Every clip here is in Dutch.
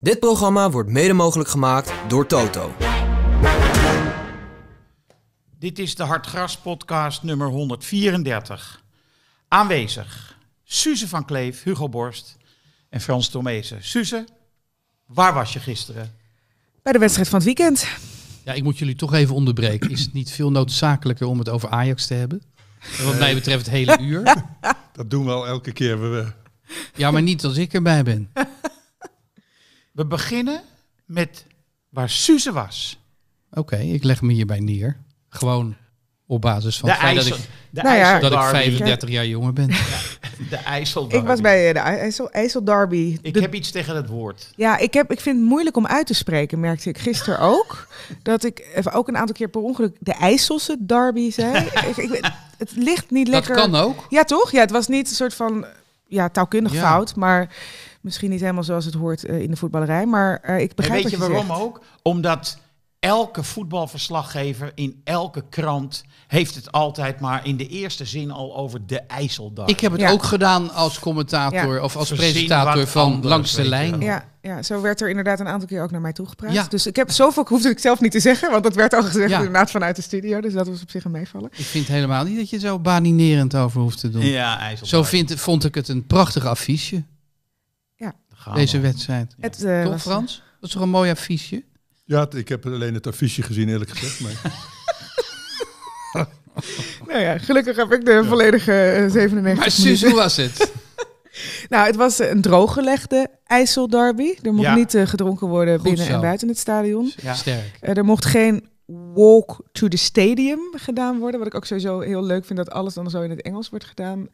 Dit programma wordt mede mogelijk gemaakt door Toto. Dit is de Hartgras podcast nummer 134. Aanwezig Suze van Kleef, Hugo Borst en Frans Tomezen. Suze, waar was je gisteren? Bij de wedstrijd van het weekend. Ja, ik moet jullie toch even onderbreken. Is het niet veel noodzakelijker om het over Ajax te hebben? Wat mij betreft het hele uur. Dat doen we al elke keer. Ja, maar niet als ik erbij ben. We beginnen met waar Suze was. Oké, ik leg me hierbij neer. Gewoon op basis van de het feit dat ik, de nou ja, dat ik 35 jaar jonger ben. de IJssel Ik was bij eh, de IJssel, IJssel Derby. Ik heb iets tegen het woord. Ja, ik, heb, ik vind het moeilijk om uit te spreken, merkte ik gisteren ook. dat ik even ook een aantal keer per ongeluk de IJsselse Derby zei. ik, het ligt niet lekker. Dat kan ook. Ja, toch? Ja, het was niet een soort van ja, taalkundig fout, maar misschien niet helemaal zoals het hoort eh, in de voetballerij. Maar eh, ik begrijp het. Weet je, waarom ook? Omdat elke voetbalverslaggever in elke krant heeft het altijd maar in de eerste zin al over de IJsseldag. Ik heb het ook gedaan als commentator of als presentator van Langs de Lijn. Ja, ja, zo werd er inderdaad een aantal keer ook naar mij toegepraat. Ja. Dus ik heb zoveel hoefde ik zelf niet te zeggen, want dat werd al gezegd inderdaad vanuit de studio. Dus dat was op zich een meevallen. Ik vind helemaal niet dat je zo baninerend over hoeft te doen. Ja, IJsseldag. Zo vind, vond ik het een prachtig affiche. Deze wedstrijd. Het, uh, Toch, Frans? Dat is toch een mooi affiche? Ja, ik heb alleen het affiche gezien, eerlijk gezegd. Maar... nou ja, gelukkig heb ik de volledige 97 eh, Maar Suus, hoe was het? nou, het was een drooggelegde IJsselderby. Er mocht niet eh, gedronken worden binnen en buiten het stadion. Sterk. er mocht geen walk to the stadium gedaan worden. Wat ik ook sowieso heel leuk vind, dat alles dan zo in het Engels wordt gedaan.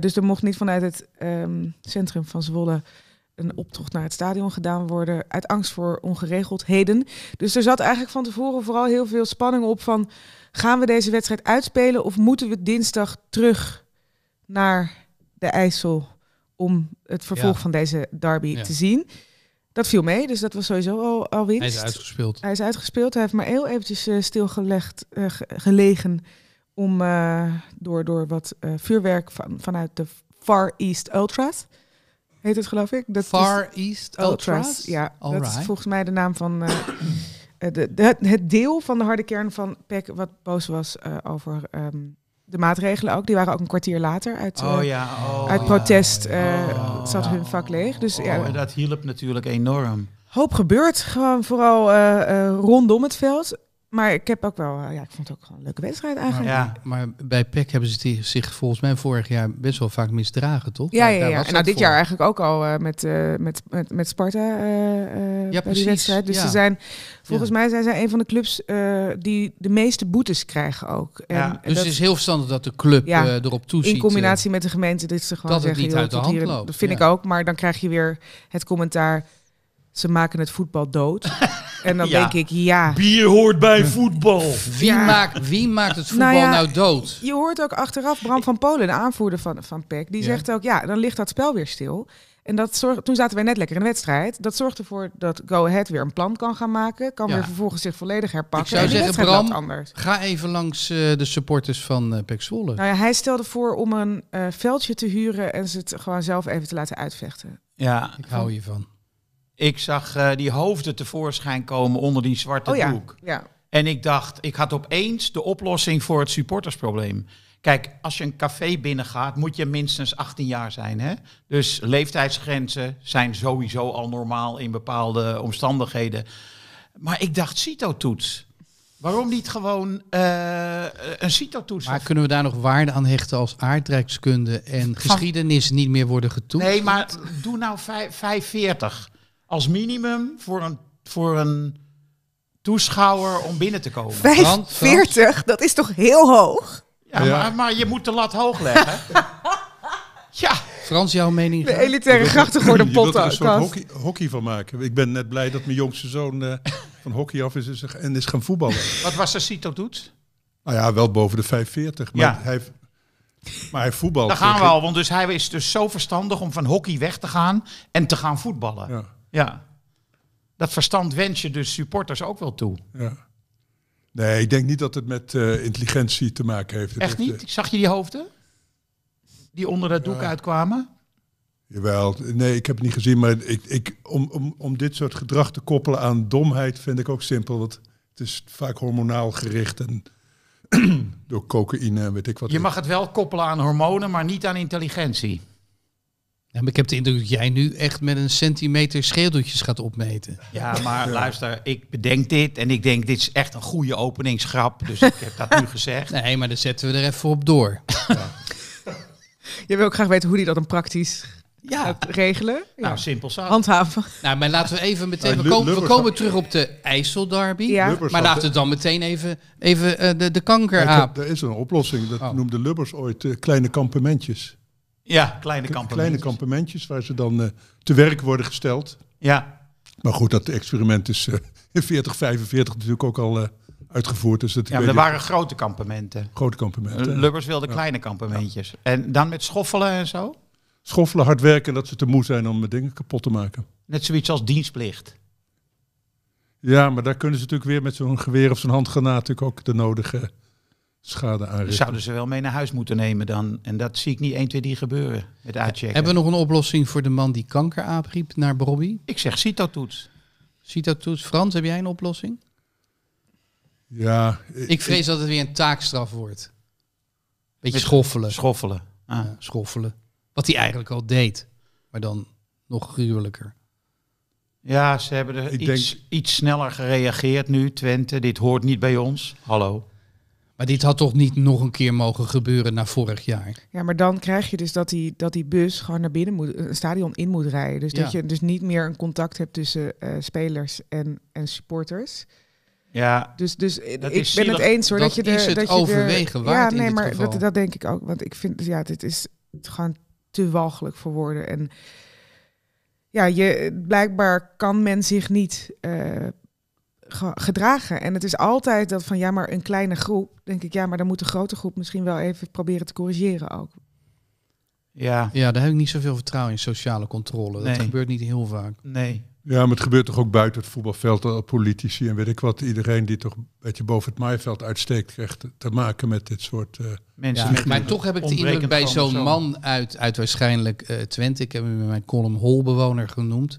dus er mocht niet vanuit het ehm, centrum van Zwolle een optocht naar het stadion gedaan worden uit angst voor ongeregeldheden. Dus er zat eigenlijk van tevoren vooral heel veel spanning op van gaan we deze wedstrijd uitspelen of moeten we dinsdag terug naar de IJssel om het vervolg van deze derby te zien. Dat viel mee, dus dat was sowieso al, al winst. Hij is uitgespeeld. Hij is uitgespeeld. Hij heeft maar heel eventjes eh, stilgelegd, eh, gelegen om eh, door, door wat vuurwerk van, vanuit de Far East Ultras heet het geloof ik. Dat Far East oh, Ultras. Ja, dat is volgens mij de naam van eh, eh, de, het deel van de harde kern van PEC wat boos was eh, over ehm, de maatregelen ook. Die waren ook een kwartier later uit, oh, ja. Oh, uit protest oh, zat hun vak leeg. Dus, ja. En dat hielp natuurlijk enorm. Hoop gebeurt gewoon vooral rondom het veld. Maar ik heb ook wel, eh, ja, ik vond het ook gewoon een leuke wedstrijd eigenlijk. Maar, ja, maar bij PEC hebben ze die, zich volgens mij vorig jaar best wel vaak misdragen, toch? Ja, ja, ja. En nou, dit jaar eigenlijk ook al eh, met, eh, met, met, met Sparta. Uh, ja, precies. wedstrijd. Dus ze zijn, volgens mij zijn zij een van de clubs die de meeste boetes krijgen ook. En, ja, dus het is heel verstandig dat de club erop toeziet. In combinatie met de gemeente, dit ze gewoon dat het niet uit de hand loopt. Dat vind ik ook, maar dan krijg je weer het commentaar ze maken het voetbal dood. En dan denk ik, ja. Bier hoort bij voetbal. Wie, maakt, wie maakt het nou voetbal nou, dood? Je hoort ook achteraf Bram van Polen, de aanvoerder van, van PEC, die zegt ook, ja, dan ligt dat spel weer stil. En dat zorgt, toen zaten wij net lekker in de wedstrijd. Dat zorgt ervoor dat Go Ahead weer een plan kan gaan maken. Kan weer vervolgens zich volledig herpakken. Ik zou zeggen, Bram, ga even langs eh, de supporters van uh, eh, PEC Zwolle. Nou ja, hij stelde voor om een eh, veldje te huren en ze het gewoon zelf even te laten uitvechten. Ja, ik hou hiervan. Ik zag eh, die hoofden tevoorschijn komen onder die zwarte oh, ja. Ja. En ik dacht, ik had opeens de oplossing voor het supportersprobleem. Kijk, als je een café binnengaat, moet je minstens 18 jaar zijn. Hè? Dus leeftijdsgrenzen zijn sowieso al normaal in bepaalde omstandigheden. Maar ik dacht, cito Waarom niet gewoon eh, een cito Maar kunnen we daar nog waarde aan hechten als aardrijkskunde en geschiedenis niet meer worden getoetst? Nee, maar doe nou 45 als minimum voor een, voor een toeschouwer om binnen te komen. 40, dat is toch heel hoog? Ja, Maar, maar, je moet de lat hoog leggen. ja. Frans, jouw mening? De elitaire grachten voor de pot. Je er een soort hockey, hockey, van maken. Ik ben net blij dat mijn jongste zoon eh, van hockey af is en is gaan voetballen. Wat was Sito doet? Nou ja, wel boven de 45. Maar hij maar hij voetbalt. Daar gaan we al, want dus hij is dus zo verstandig om van hockey weg te gaan en te gaan voetballen. Ja. Ja. Dat verstand wens je dus supporters ook wel toe. Ja. Nee, ik denk niet dat het met eh, intelligentie te maken heeft. Echt niet? Eh, Zag je die hoofden? Die onder dat doek uitkwamen? Jawel, nee, ik heb het niet gezien. Maar ik, ik, om, om, om dit soort gedrag te koppelen aan domheid vind ik ook simpel. Want het is vaak hormonaal gericht en door cocaïne en weet ik wat. Je mag het wel koppelen aan hormonen, maar niet aan intelligentie. Ja, maar ik heb de indruk dat jij nu echt met een centimeter scheeldoetjes gaat opmeten. Ja, maar luister, ik bedenk dit en ik denk dit is echt een goede openingsgrap. Dus ik heb dat nu gezegd. Nee, maar dan zetten we er even op door. Je wil ook graag weten hoe die dat dan praktisch ja. regelen. Nou, simpel Handhaven. Nou, maar laten we even meteen... Nou, we komen, we komen terug op de IJsselderby. Maar laten we dan meteen even, even eh, de, de kanker aan. Er is een oplossing. Dat oh. noemde Lubbers ooit eh, kleine kampementjes. Ja, kleine kampementjes. Kleine kampementjes waar ze dan eh, te werk worden gesteld. Ja. Maar goed, dat experiment is eh, in 40, 45 natuurlijk ook al eh, uitgevoerd. Dus dat, ja, maar er waren grote kampementen. Grote kampementen. Lubbers wilde kleine kampementjes. En dan met schoffelen en zo? Schoffelen, hard werken, dat ze te moe zijn om dingen kapot te maken. Net zoiets als dienstplicht. Ja, maar daar kunnen ze natuurlijk weer met zo'n geweer of zo'n handgranaat natuurlijk ook de nodige schade dus aanrichten. Zouden ze wel mee naar huis moeten nemen dan. En dat zie ik niet 1, 2, 3 gebeuren met uitchecken. Hebben we nog een oplossing voor de man die kanker aapriep naar Bobby? Ik zeg CITO-toets. CITO-toets. Frans, heb jij een oplossing? Ja. Ik, vrees dat het weer een taakstraf wordt. Beetje schoffelen. Schoffelen. Ah. schoffelen. Wat hij eigenlijk al deed. Maar dan nog gruwelijker. Ja, ze hebben er iets, iets sneller gereageerd nu, Twente. Dit hoort niet bij ons. Hallo. Maar dit had toch niet nog een keer mogen gebeuren na vorig jaar? Ja, maar dan krijg je dus dat die, dat die bus gewoon naar binnen moet, een stadion in moet rijden. Dus dat je dus niet meer een contact hebt tussen eh, spelers en, en supporters. Ja, dus, dus ik ben het eens hoor. Dat, dat je is het dat overwegen de, waard Ja, nee, maar Dat, dat denk ik ook. Want ik vind, ja, dit is gewoon te walgelijk voor woorden. En ja, je, blijkbaar kan men zich niet eh, gedragen. En het is altijd dat van ja, maar een kleine groep. Denk ik, ja, maar dan moet de grote groep misschien wel even proberen te corrigeren ook. Ja, ja daar heb ik niet zoveel vertrouwen in, sociale controle. Dat gebeurt niet heel vaak. Nee. Ja, maar het gebeurt toch ook buiten het voetbalveld, eh, politici en weet ik wat. Iedereen die toch een beetje boven het maaiveld uitsteekt, krijgt te maken met dit soort eh, mensen. Ja, maar toch heb ik de indruk bij zo'n man uit, uit waarschijnlijk eh, Twente, ik heb hem in mijn column holbewoner genoemd.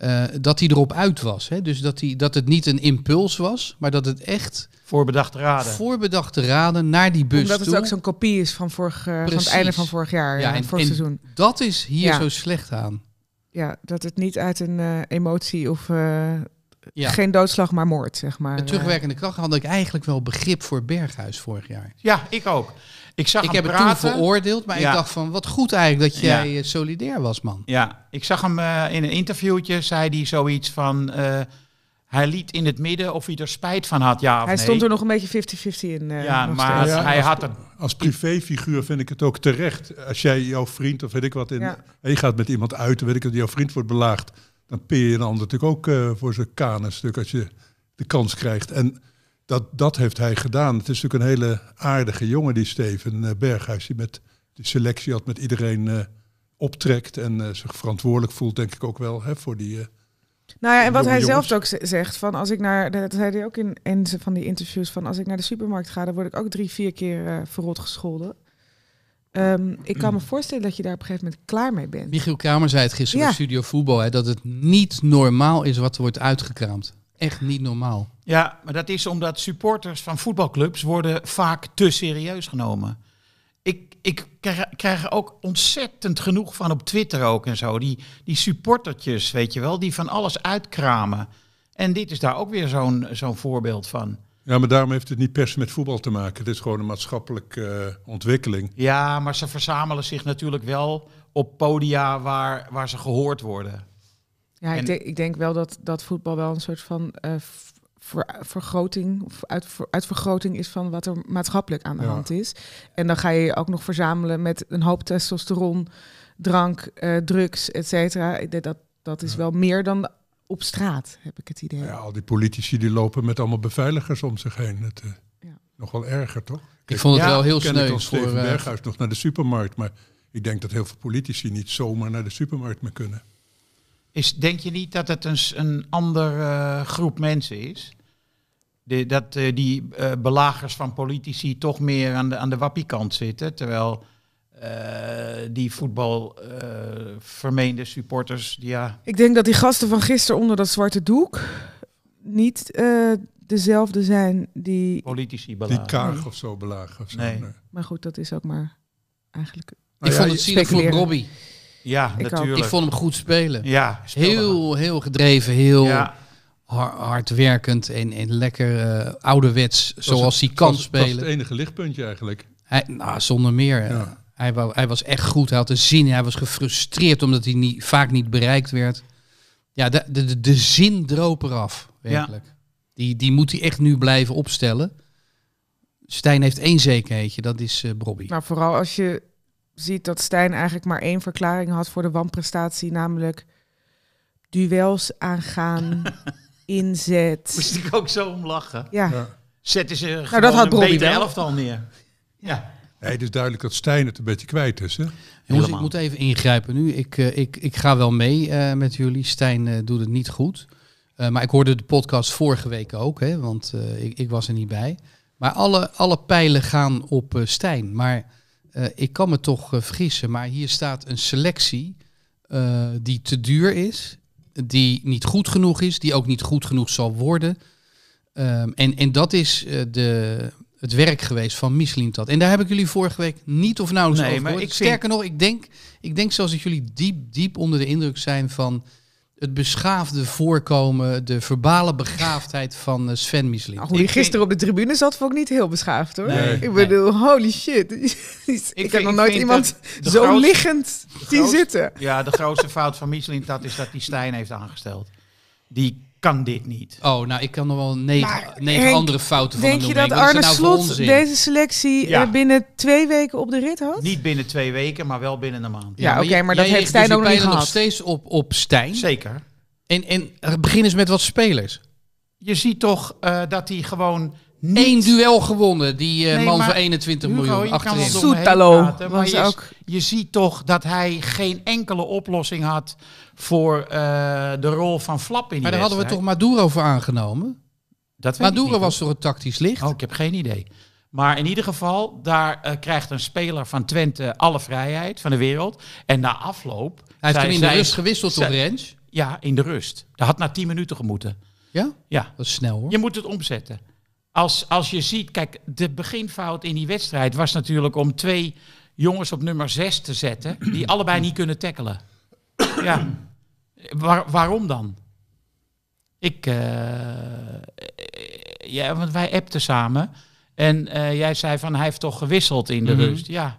Eh, dat hij erop uit was. Hè? Dus dat, dat het niet een impuls was, maar dat het echt... Voorbedachte raden. Voorbedachte raden naar die bus Dat het ook zo'n kopie is van, vorig, eh, van het einde van vorig jaar, eh, en, vorig seizoen. dat is hier zo slecht aan. Ja, dat het niet uit een emotie of... Geen doodslag, maar moord, zeg maar. De terugwerkende kracht had ik eigenlijk wel begrip voor Berghuis vorig jaar. Ja, ik ook. Ik, zag ik hem heb het toen veroordeeld, maar ik dacht van wat goed eigenlijk dat jij eh, solidair was, man. Ja, ik zag hem eh, in een interviewtje, zei hij zoiets van... Eh, hij liet in het midden of hij er spijt van had, ja of Hij stond er nog een beetje 50-50 in. ja, maar hij had het... Als privéfiguur vind ik het ook terecht. Als jij jouw vriend of weet ik wat in... Ja. Je gaat met iemand uit, weet ik dat jouw vriend wordt belaagd. Dan peer je een ander natuurlijk ook voor zijn kanenstuk als je de kans krijgt. En dat, dat heeft hij gedaan. Het is natuurlijk een hele aardige jongen, die Steven eh, Berghuis, die met de selectie had met iedereen uh, optrekt en eh, zich verantwoordelijk voelt, denk ik ook wel, hè, voor die. nou ja, en wat hij zelf ook zegt, van als ik naar, dat zei hij ook in, en van die interviews, van als ik naar de supermarkt ga, dan word ik ook drie, vier keer verrot gescholden. Ehm, ik kan me voorstellen dat je daar op een gegeven moment klaar mee bent. Michiel Kramer zei het gisteren in Studio Voetbal, hè, dat het niet normaal is wat er wordt uitgekraamd echt niet normaal. Ja, maar dat is omdat supporters van voetbalclubs worden vaak te serieus genomen. Ik, ik krijg, er ook ontzettend genoeg van op Twitter ook en zo. Die, die supportertjes, weet je wel, die van alles uitkramen. En dit is daar ook weer zo'n zo'n voorbeeld van. Ja, maar daarom heeft het niet per se met voetbal te maken. Het is gewoon een maatschappelijke eh, ontwikkeling. Ja, maar ze verzamelen zich natuurlijk wel op podia waar, waar ze gehoord worden. Ja, ik, denk, ik, denk, wel dat, dat voetbal wel een soort van eh, vergroting, of uit, uitvergroting is van wat er maatschappelijk aan de hand is. En dan ga je ook nog verzamelen met een hoop testosteron, drank, eh, drugs, et cetera. Dat, dat is wel meer dan op straat, heb ik het idee. Ja, al die politici die lopen met allemaal beveiligers om zich heen. Het, uh, Nog wel erger, toch? ik vond het wel heel sneu. Ik voor Berghuis nog naar de supermarkt, maar ik denk dat heel veel politici niet zomaar naar de supermarkt meer kunnen. Is, denk je niet dat het een, een andere eh, groep mensen is? dat eh, die eh, belagers van politici toch meer aan de, aan de wappiekant zitten. Terwijl uh, die voetbalvermeende supporters. ja. Ik denk dat die gasten van gisteren onder dat zwarte doek niet dezelfde zijn die. Politici belagen. Die Kaag of zo belagen. Of zo. Nee. Maar goed, dat is ook maar eigenlijk. ik nou vond het zielig voor Robbie. Ja, ik natuurlijk. Ik vond hem goed spelen. Ja, heel, heel gedreven, heel hardwerkend en, en lekker eh, ouderwets, zoals hij kan spelen. Dat was het enige lichtpuntje eigenlijk. Hij, nou, zonder meer. hij, wou, hij was echt goed, hij had de zin, hij was gefrustreerd omdat hij niet, vaak niet bereikt werd. Ja, de, de, de zin droop eraf, werkelijk. Ja. Die, die moet hij echt nu blijven opstellen. Stijn heeft één zekerheidje, dat is uh, Bobby. Maar vooral als je ziet dat Stijn eigenlijk maar één verklaring had voor de wanprestatie, namelijk duels aangaan, inzet. Moest ik ook zo om lachen. Ja. Zetten ze nou, dat had een de helft al elftal neer. Ja. Nee, het is duidelijk dat Stijn het een beetje kwijt is. Hè? Jongens, ik moet even ingrijpen nu. Ik, eh, ik, ik ga wel mee eh, met jullie. Stijn eh, doet het niet goed. maar ik hoorde de podcast vorige week ook, hè, want ik, ik was er niet bij. Maar alle, alle pijlen gaan op Stijn. Maar eh, ik kan me toch eh, vergissen, maar hier staat een selectie eh, die te duur is, die niet goed genoeg is, die ook niet goed genoeg zal worden. Ehm, en, en dat is de, het werk geweest van dat. En daar heb ik jullie vorige week niet of nauwelijks nee, over gehoord. Sterker nog, ik denk, ik denk zelfs dat jullie diep, diep onder de indruk zijn van het beschaafde voorkomen, de verbale begaafdheid van eh, Sven Miesling. Nou, hoe gisteren op de tribune zat, vond ik niet heel beschaafd hoor. ik bedoel, holy shit. ik, ik heb nog nooit iemand zo liggend zien zitten. Ja, de grootste fout van Miesling dat is dat die Stijn heeft aangesteld. Die kan dit niet. Oh, nou, ik kan nog wel negen, andere fouten van Denk je dat Arnes Arne nou Slot deze selectie eh, binnen twee weken op de rit had? Niet binnen twee weken, maar wel binnen een maand. Ja, oké, maar, dat heeft Stijn dus ook nog niet gehad. nog steeds op, op Stijn. Zeker. En, en begin eens met wat spelers. Je ziet toch eh, dat hij gewoon één duel gewonnen, die eh, man van 21 miljoen achterin. Soetalo je, ook... je ziet toch dat hij geen enkele oplossing had voor eh, de rol van Flap in die Maar daar hadden we toch Maduro voor aangenomen? Dat weet Maduro niet, was toch het tactisch licht? Oh, ik heb geen idee. Maar in ieder geval, daar eh, krijgt een speler van Twente alle vrijheid van de wereld. En na afloop... Hij heeft in de rust gewisseld op op Rens? Ja, in de rust. Dat had na tien minuten gemoeten. Ja? Ja. Dat is snel hoor. Je moet het omzetten. Als, als je ziet, kijk, de beginfout in die wedstrijd was natuurlijk om twee jongens op nummer zes te zetten... die allebei niet kunnen tackelen. Ja waarom dan? Ik, eh, ja, want wij appten samen. En eh, jij zei van hij heeft toch gewisseld in de mhm. rust. Ja,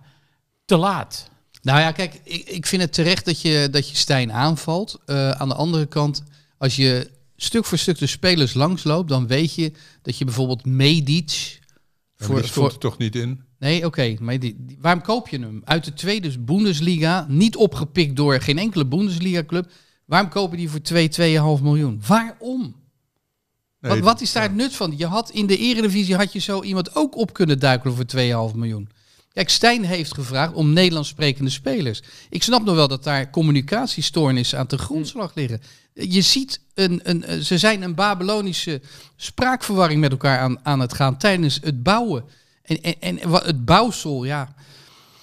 te laat. Nou ja, kijk, ik, ik vind het terecht dat je, dat je Stijn aanvalt. Eh, aan de andere kant, als je stuk voor stuk de spelers langsloopt, dan weet je dat je bijvoorbeeld Medic... voor. voor, voor... er toch niet in? Nee, oké. waarom koop je hem? Uit de tweede Bundesliga, niet opgepikt door geen enkele Bundesliga-club. Waarom kopen die voor 2, 2,5 miljoen? Waarom? wat, wat, is daar het nut van? Je had in de eredivisie had je zo iemand ook op kunnen duikelen voor 2,5 miljoen. Kijk, Stijn heeft gevraagd om Nederlands sprekende spelers. Ik snap nog wel dat daar communicatiestoornissen aan de grondslag liggen. Je ziet, een, een, eh, ze zijn een Babylonische spraakverwarring met elkaar aan, aan het gaan tijdens het bouwen. En, en, en het bouwsel, ja.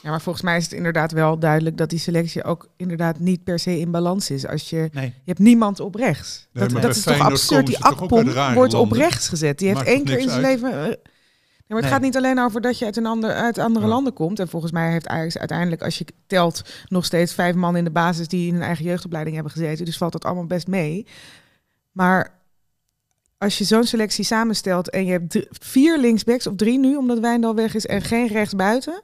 Ja, maar volgens mij is het inderdaad wel duidelijk dat die selectie ook inderdaad niet per se in balans is. Als je, je hebt niemand op rechts. dat, dat is toch absurd. Die Akpom wordt op rechts gezet. Die heeft één keer in zijn leven. Eh, maar het gaat niet alleen over dat je uit, een ander, uit andere landen komt. En volgens mij heeft Ajax uiteindelijk, als je telt, nog steeds vijf man in de basis die in hun eigen jeugdopleiding hebben gezeten. Dus valt dat allemaal best mee. Maar als je zo'n selectie samenstelt en je hebt vier linksbacks, of drie nu, omdat Wijndal weg is, en geen rechtsbuiten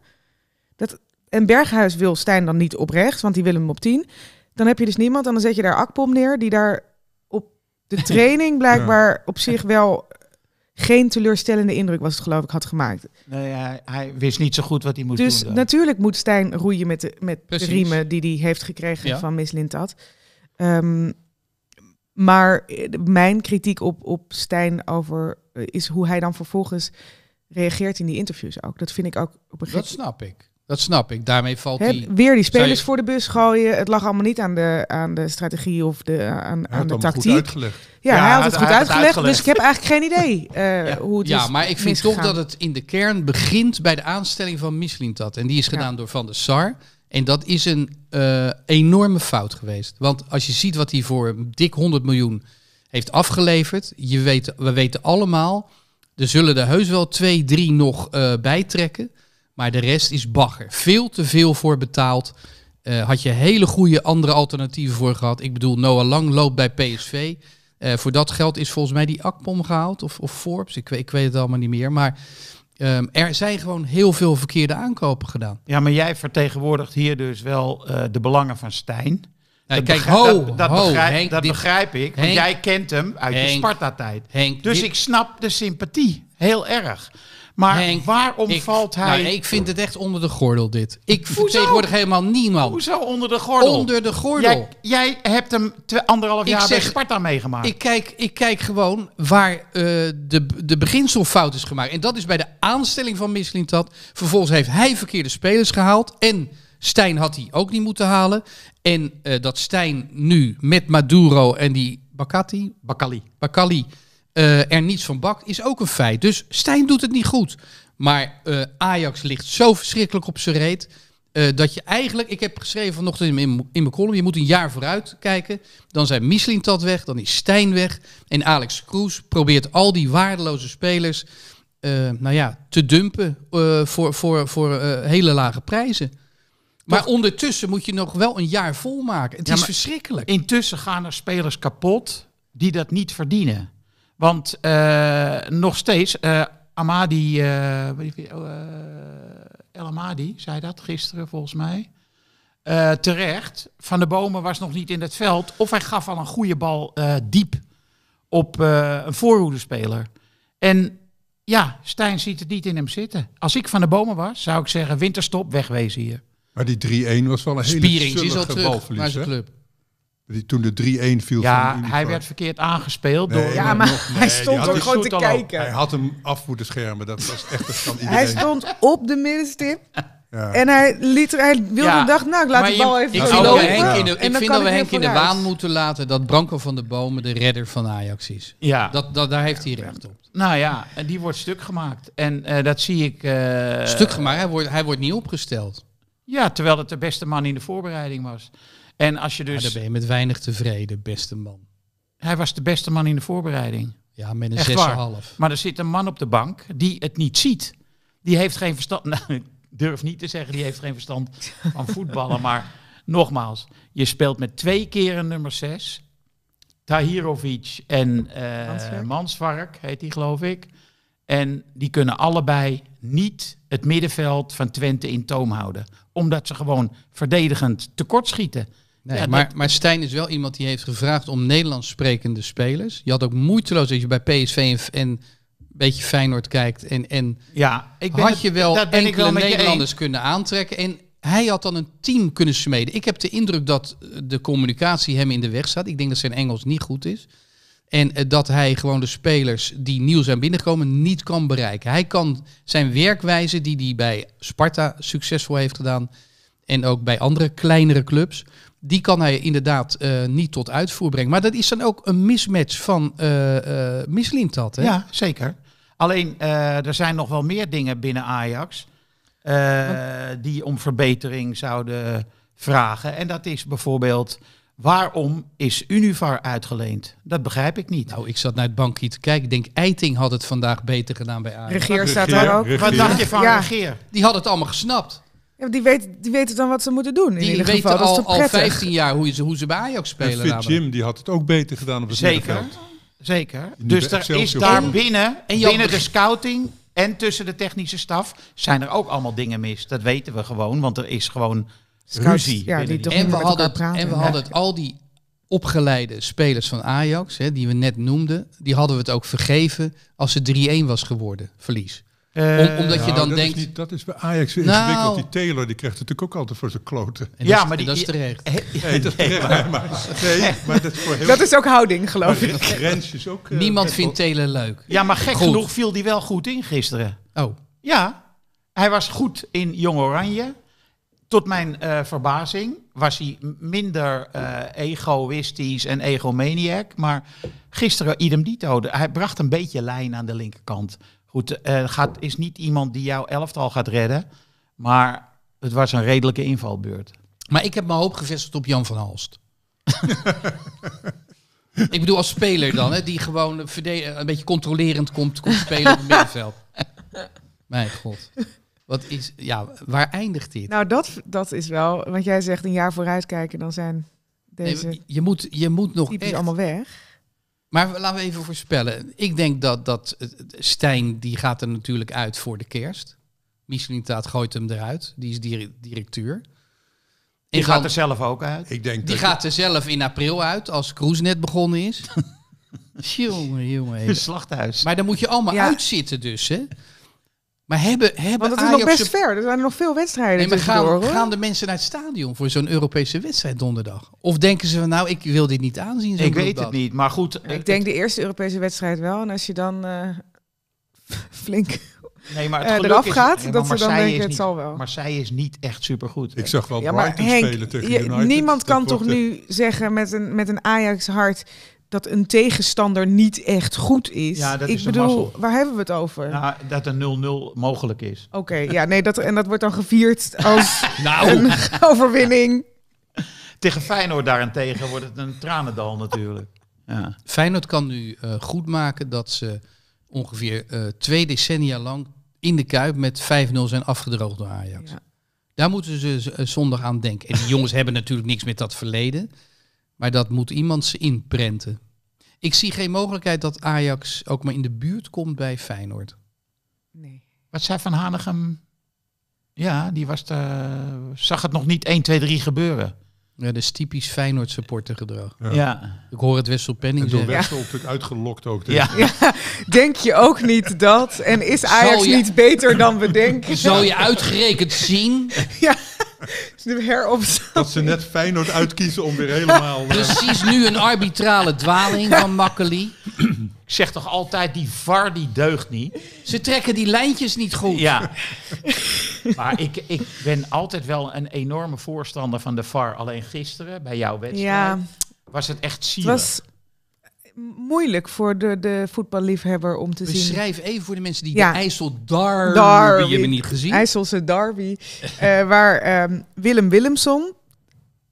en Berghuis wil Stijn dan niet oprecht, want die wil hem op 10. Dan heb je dus niemand en dan zet je daar Akpom neer, die daar op de training blijkbaar op zich wel geen teleurstellende indruk was het geloof ik had gemaakt. Nee, hij, hij wist niet zo goed wat hij moest dus doen. Dus natuurlijk moet Stijn roeien met de, met de riemen die hij heeft gekregen van Miss Lintat. Um, maar eh, mijn kritiek op, op Stijn over eh, is hoe hij dan vervolgens reageert in die interviews ook. Dat vind ik ook op een Dat snap ik. Dat snap ik. Daarmee valt hij Weer die spelers voor de bus gooien. Het lag allemaal niet aan de, aan de strategie of de, aan, aan de tactiek. Goed uitgelegd. Ja, hij had het, goed uitgelegd, Dus ik heb eigenlijk geen idee eh, hoe het ja, is Ja, maar ik vind toch dat het in de kern begint bij de aanstelling van Mislintat. En die is gedaan door Van der Sar. En dat is een eh, enorme fout geweest. Want als je ziet wat hij voor dik 100 miljoen heeft afgeleverd. Je weet, we weten allemaal, er zullen er heus wel twee, drie nog eh, bijtrekken. bij trekken. Maar de rest is bagger. Veel te veel voor betaald. Eh, had je hele goede andere alternatieven voor gehad. Ik bedoel, Noah Lang loopt bij PSV. Eh, voor dat geld is volgens mij die Akpom gehaald of, of Forbes. Ik weet, ik weet het allemaal niet meer. Maar ehm, er zijn gewoon heel veel verkeerde aankopen gedaan. Ja, maar jij vertegenwoordigt hier dus wel eh, de belangen van Stijn. Nou, dat kijk, ho, dat, begrijp, ik. Want jij kent hem uit de Sparta-tijd. dus ik snap de sympathie heel erg. Maar waarom valt nou, hij... ik vind het echt onder de gordel, dit. Ik Hoezo? vertegenwoordig helemaal niemand. Hoezo onder de gordel? Onder de gordel. Jij, hebt hem anderhalf jaar ik zeg, bij Sparta meegemaakt. Ik kijk, ik kijk gewoon waar eh, de, de beginselfout is gemaakt. En dat is bij de aanstelling van dat. Vervolgens heeft hij verkeerde spelers gehaald. En Stijn had hij ook niet moeten halen. En eh, dat Stijn nu met Maduro en die Bakati... Bakali. Bakali uh, er niets van bakt, is ook een feit. Dus Stijn doet het niet goed. Maar eh, Ajax ligt zo verschrikkelijk op zijn reet. Eh, dat je eigenlijk, ik heb geschreven vanochtend in, in, mijn column, je moet een jaar vooruit kijken. Dan zijn Mislintad weg, dan is Stijn weg. En Alex Kroes probeert al die waardeloze spelers nou ja, te dumpen voor, voor, voor hele lage prijzen. Maar ondertussen moet je nog wel een jaar volmaken. Het is verschrikkelijk. Intussen gaan er spelers kapot die dat niet verdienen. Want eh, nog steeds, eh, Amadi, eh, oh, El Amadi zei dat gisteren volgens mij. terecht. Van de Bomen was nog niet in het veld. Of hij gaf al een goede bal diep op een voorhoedespeler. En ja, Stijn ziet het niet in hem zitten. Als ik Van de Bomen was, zou ik zeggen winterstop, wegwezen hier. Maar die 3-1 was wel een hele Spierings is al terug balverlies, naar die, toen de 3-1 viel. Ja, hij werd verkeerd aangespeeld. door, ja, maar hij stond er gewoon te kijken. hij had hem af moeten schermen. Dat was echt het kan Hij stond op de middenstip. Ja. En hij, liet, hij wilde dacht, nou, ik laat de bal even ik vind ik vind dat we Henk in de waan moeten laten dat Branko van de Bomen de redder van Ajax is. Ja. Dat, dat, daar heeft hij recht op. Nou ja, en die wordt stuk gemaakt. En eh, dat zie ik... Eh, stuk gemaakt? Hij wordt, hij wordt niet opgesteld. Ja, terwijl het de beste man in de voorbereiding was. En als je dus... ben je met weinig tevreden, beste man. Hij was de beste man in de voorbereiding. Ja, met een 6,5. Maar er zit een man op de bank die het niet ziet. Die heeft geen verstand... Nou, ik durf niet te zeggen, die heeft geen verstand van voetballen. Maar nogmaals, je speelt met twee keren nummer 6. Tahirovic en eh, Mansvark. Mansvark heet die geloof ik. En die kunnen allebei niet het middenveld van Twente in toom houden. Omdat ze gewoon verdedigend tekortschieten. Nee, maar, maar Stijn is wel iemand die heeft gevraagd om Nederlands sprekende spelers. Je had ook moeiteloos dat je bij PSV en, een beetje Feyenoord kijkt. En, en ja, ik had je wel enkele wel Nederlanders kunnen aantrekken. En hij had dan een team kunnen smeden. Ik heb de indruk dat eh, de communicatie hem in de weg staat. Ik denk dat zijn Engels niet goed is. En eh, dat hij gewoon de spelers die nieuw zijn binnengekomen niet kan bereiken. Hij kan zijn werkwijze die hij bij Sparta succesvol heeft gedaan. En ook bij andere kleinere clubs die kan hij inderdaad eh, niet tot uitvoer brengen. Maar dat is dan ook een mismatch van uh, eh, eh, mislint dat. Hè? Ja, zeker. Alleen er zijn nog wel meer dingen binnen Ajax die om verbetering zouden vragen. En dat is bijvoorbeeld. Waarom is Univar uitgeleend? Dat begrijp ik niet. Nou, ik zat naar het bankje te kijken. Ik denk, Eiting had het vandaag beter gedaan bij Ajax. Regeer staat daar ook. Wat dacht je van ja. Die had het allemaal gesnapt. Ja, die, weet, die weten dan wat ze moeten doen. In ieder weten geval. Al, al 15 jaar hoe ze, hoe ze bij Ajax spelen. En Fit Jim die had het ook beter gedaan op het Zeker. Zeker. Dus er is daar binnen, en binnen de scouting en tussen de technische staf zijn er ook allemaal dingen mis. Dat weten we gewoon, want er is gewoon ruzie. en, we hadden, en we hadden het, al die opgeleide spelers van Ajax, hè, die we net noemden, die hadden we het ook vergeven als het 3-1 was geworden, verlies. Eh, omdat je nou, dan denkt... dat is bij Ajax weer nou. ingewikkeld. Die Taylor die krijgt natuurlijk ook altijd voor zijn kloten. ja, maar dat is terecht. dat is maar, dat, is voor heel dat is ook houding, geloof ik. Grens ook... Eh, Niemand vindt Taylor leuk. Ja, maar gek genoeg viel die wel goed in gisteren. Oh. Ja, hij was goed in Jong Oranje. Tot mijn eh, verbazing was hij minder egoïstisch en egomaniac. Maar gisteren idem dito. Hij bracht een beetje lijn aan de linkerkant. Goed, eh, gaat, is niet iemand die jouw elftal gaat redden. Maar het was een redelijke invalbeurt. Maar ik heb mijn hoop gevestigd op Jan van Halst. ik bedoel als speler dan, hè, die gewoon een beetje controlerend komt, komt spelen op het middenveld. Mijn god. Wat is, ja, waar eindigt dit? Nou, dat, dat is wel, want jij zegt een jaar vooruit kijken, dan zijn deze. je, moet, je moet nog. Echt, allemaal weg. Maar laten we even voorspellen. Ik denk dat, dat Stijn, die gaat er natuurlijk uit voor de kerst. Michelintaat gooit hem eruit. Die is directeur. Die gaat er zelf ook uit? Ik denk die gaat er zelf in april uit, als Kroes net begonnen is. jongen, jongen. Een slachthuis. Maar dan moet je allemaal uitzitten dus, hè? Maar hebben, hebben Want dat is nog best ver. Er zijn nog veel wedstrijden. Nee, gaan, gaan de mensen naar het stadion voor zo'n Europese wedstrijd donderdag? Of denken ze van nou, ik wil dit niet aanzien? Ik weet het niet, maar goed. Ik eh, denk de eerste Europese wedstrijd wel. En als je dan eh, flink nee, maar het eh, eraf is, gaat, dat ze dan denken, het niet, zal wel. zij is niet echt supergoed. Ik zag wel ja, spelen tegen je, United. Niemand kan toch nu zeggen met een, met een Ajax hart dat een tegenstander niet echt goed is. Ja, dat ik is bedoel, waar hebben we het over? Nou, dat een 0-0 mogelijk is. Oké, ja, nee, dat, en dat wordt dan gevierd als nou. een overwinning. Tegen Feyenoord daarentegen wordt het een tranendal natuurlijk. Ja. Feyenoord kan nu uh, goed maken dat ze ongeveer eh, twee decennia lang in de Kuip met 5-0 zijn afgedroogd door Ajax. Ja. Daar moeten ze eh, zondag aan denken. En die jongens hebben natuurlijk niks met dat verleden. Maar dat moet iemand ze inprenten. Ik zie geen mogelijkheid dat Ajax ook maar in de buurt komt bij Feyenoord. Nee. Wat zei Van Hanegem? Ja, die was de, eh, zag het nog niet 1, 2, 3 gebeuren. Ja, dat is typisch Feyenoord supporter gedrag. Ja. Ik hoor het Wessel Penning door Wessel natuurlijk uitgelokt ook. Ja. Dus- ja. Denk je ook niet dat? En is Ajax niet beter dan we denken? zou je uitgerekend zien? Ja. Dat ze net Feyenoord uitkiezen om weer helemaal... Precies nu een arbitrale dwaling van Makkeli. Ik zeg toch altijd, die VAR die deugt niet. Ze trekken die lijntjes niet goed. Ja. maar ik, ik ben altijd wel een enorme voorstander van de VAR. Alleen gisteren, bij jouw wedstrijd, ja. was het echt zielig. Het was moeilijk voor de, de voetballiefhebber om te Beschrijf zien. Beschrijf even voor de mensen die ja. de IJssel Derby, hebben niet gezien. IJsselse Derby, uh, eh, waar ehm, Willem Willemson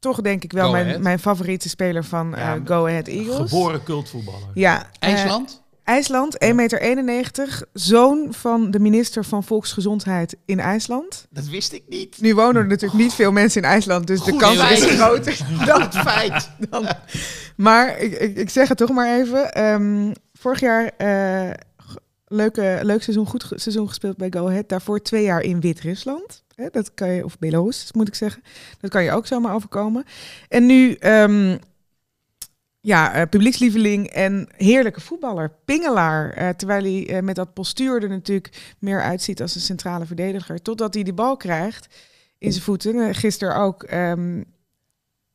toch denk ik wel mijn, mijn favoriete speler van eh, Go Ahead Eagles. Geboren cultvoetballer. Ja. Eh, IJsland? IJsland, 1,91 meter. zoon van de minister van Volksgezondheid in IJsland. Dat wist ik niet. Nu wonen er natuurlijk niet veel mensen in IJsland, dus de kans is groter dan het feit. Dan. Maar ik, ik, zeg het toch maar even. Ehm, vorig jaar eh, leuke, leuk seizoen, goed seizoen gespeeld bij Go Ahead. Daarvoor twee jaar in Wit-Rusland dat kan je, of Belarus moet ik zeggen. Dat kan je ook zomaar overkomen. En nu, ehm, ja, eh, publiekslieveling en heerlijke voetballer. Pingelaar. Eh, terwijl hij eh, met dat postuur er natuurlijk meer uitziet als een centrale verdediger. Totdat hij de bal krijgt in zijn voeten. gisteren ook ehm,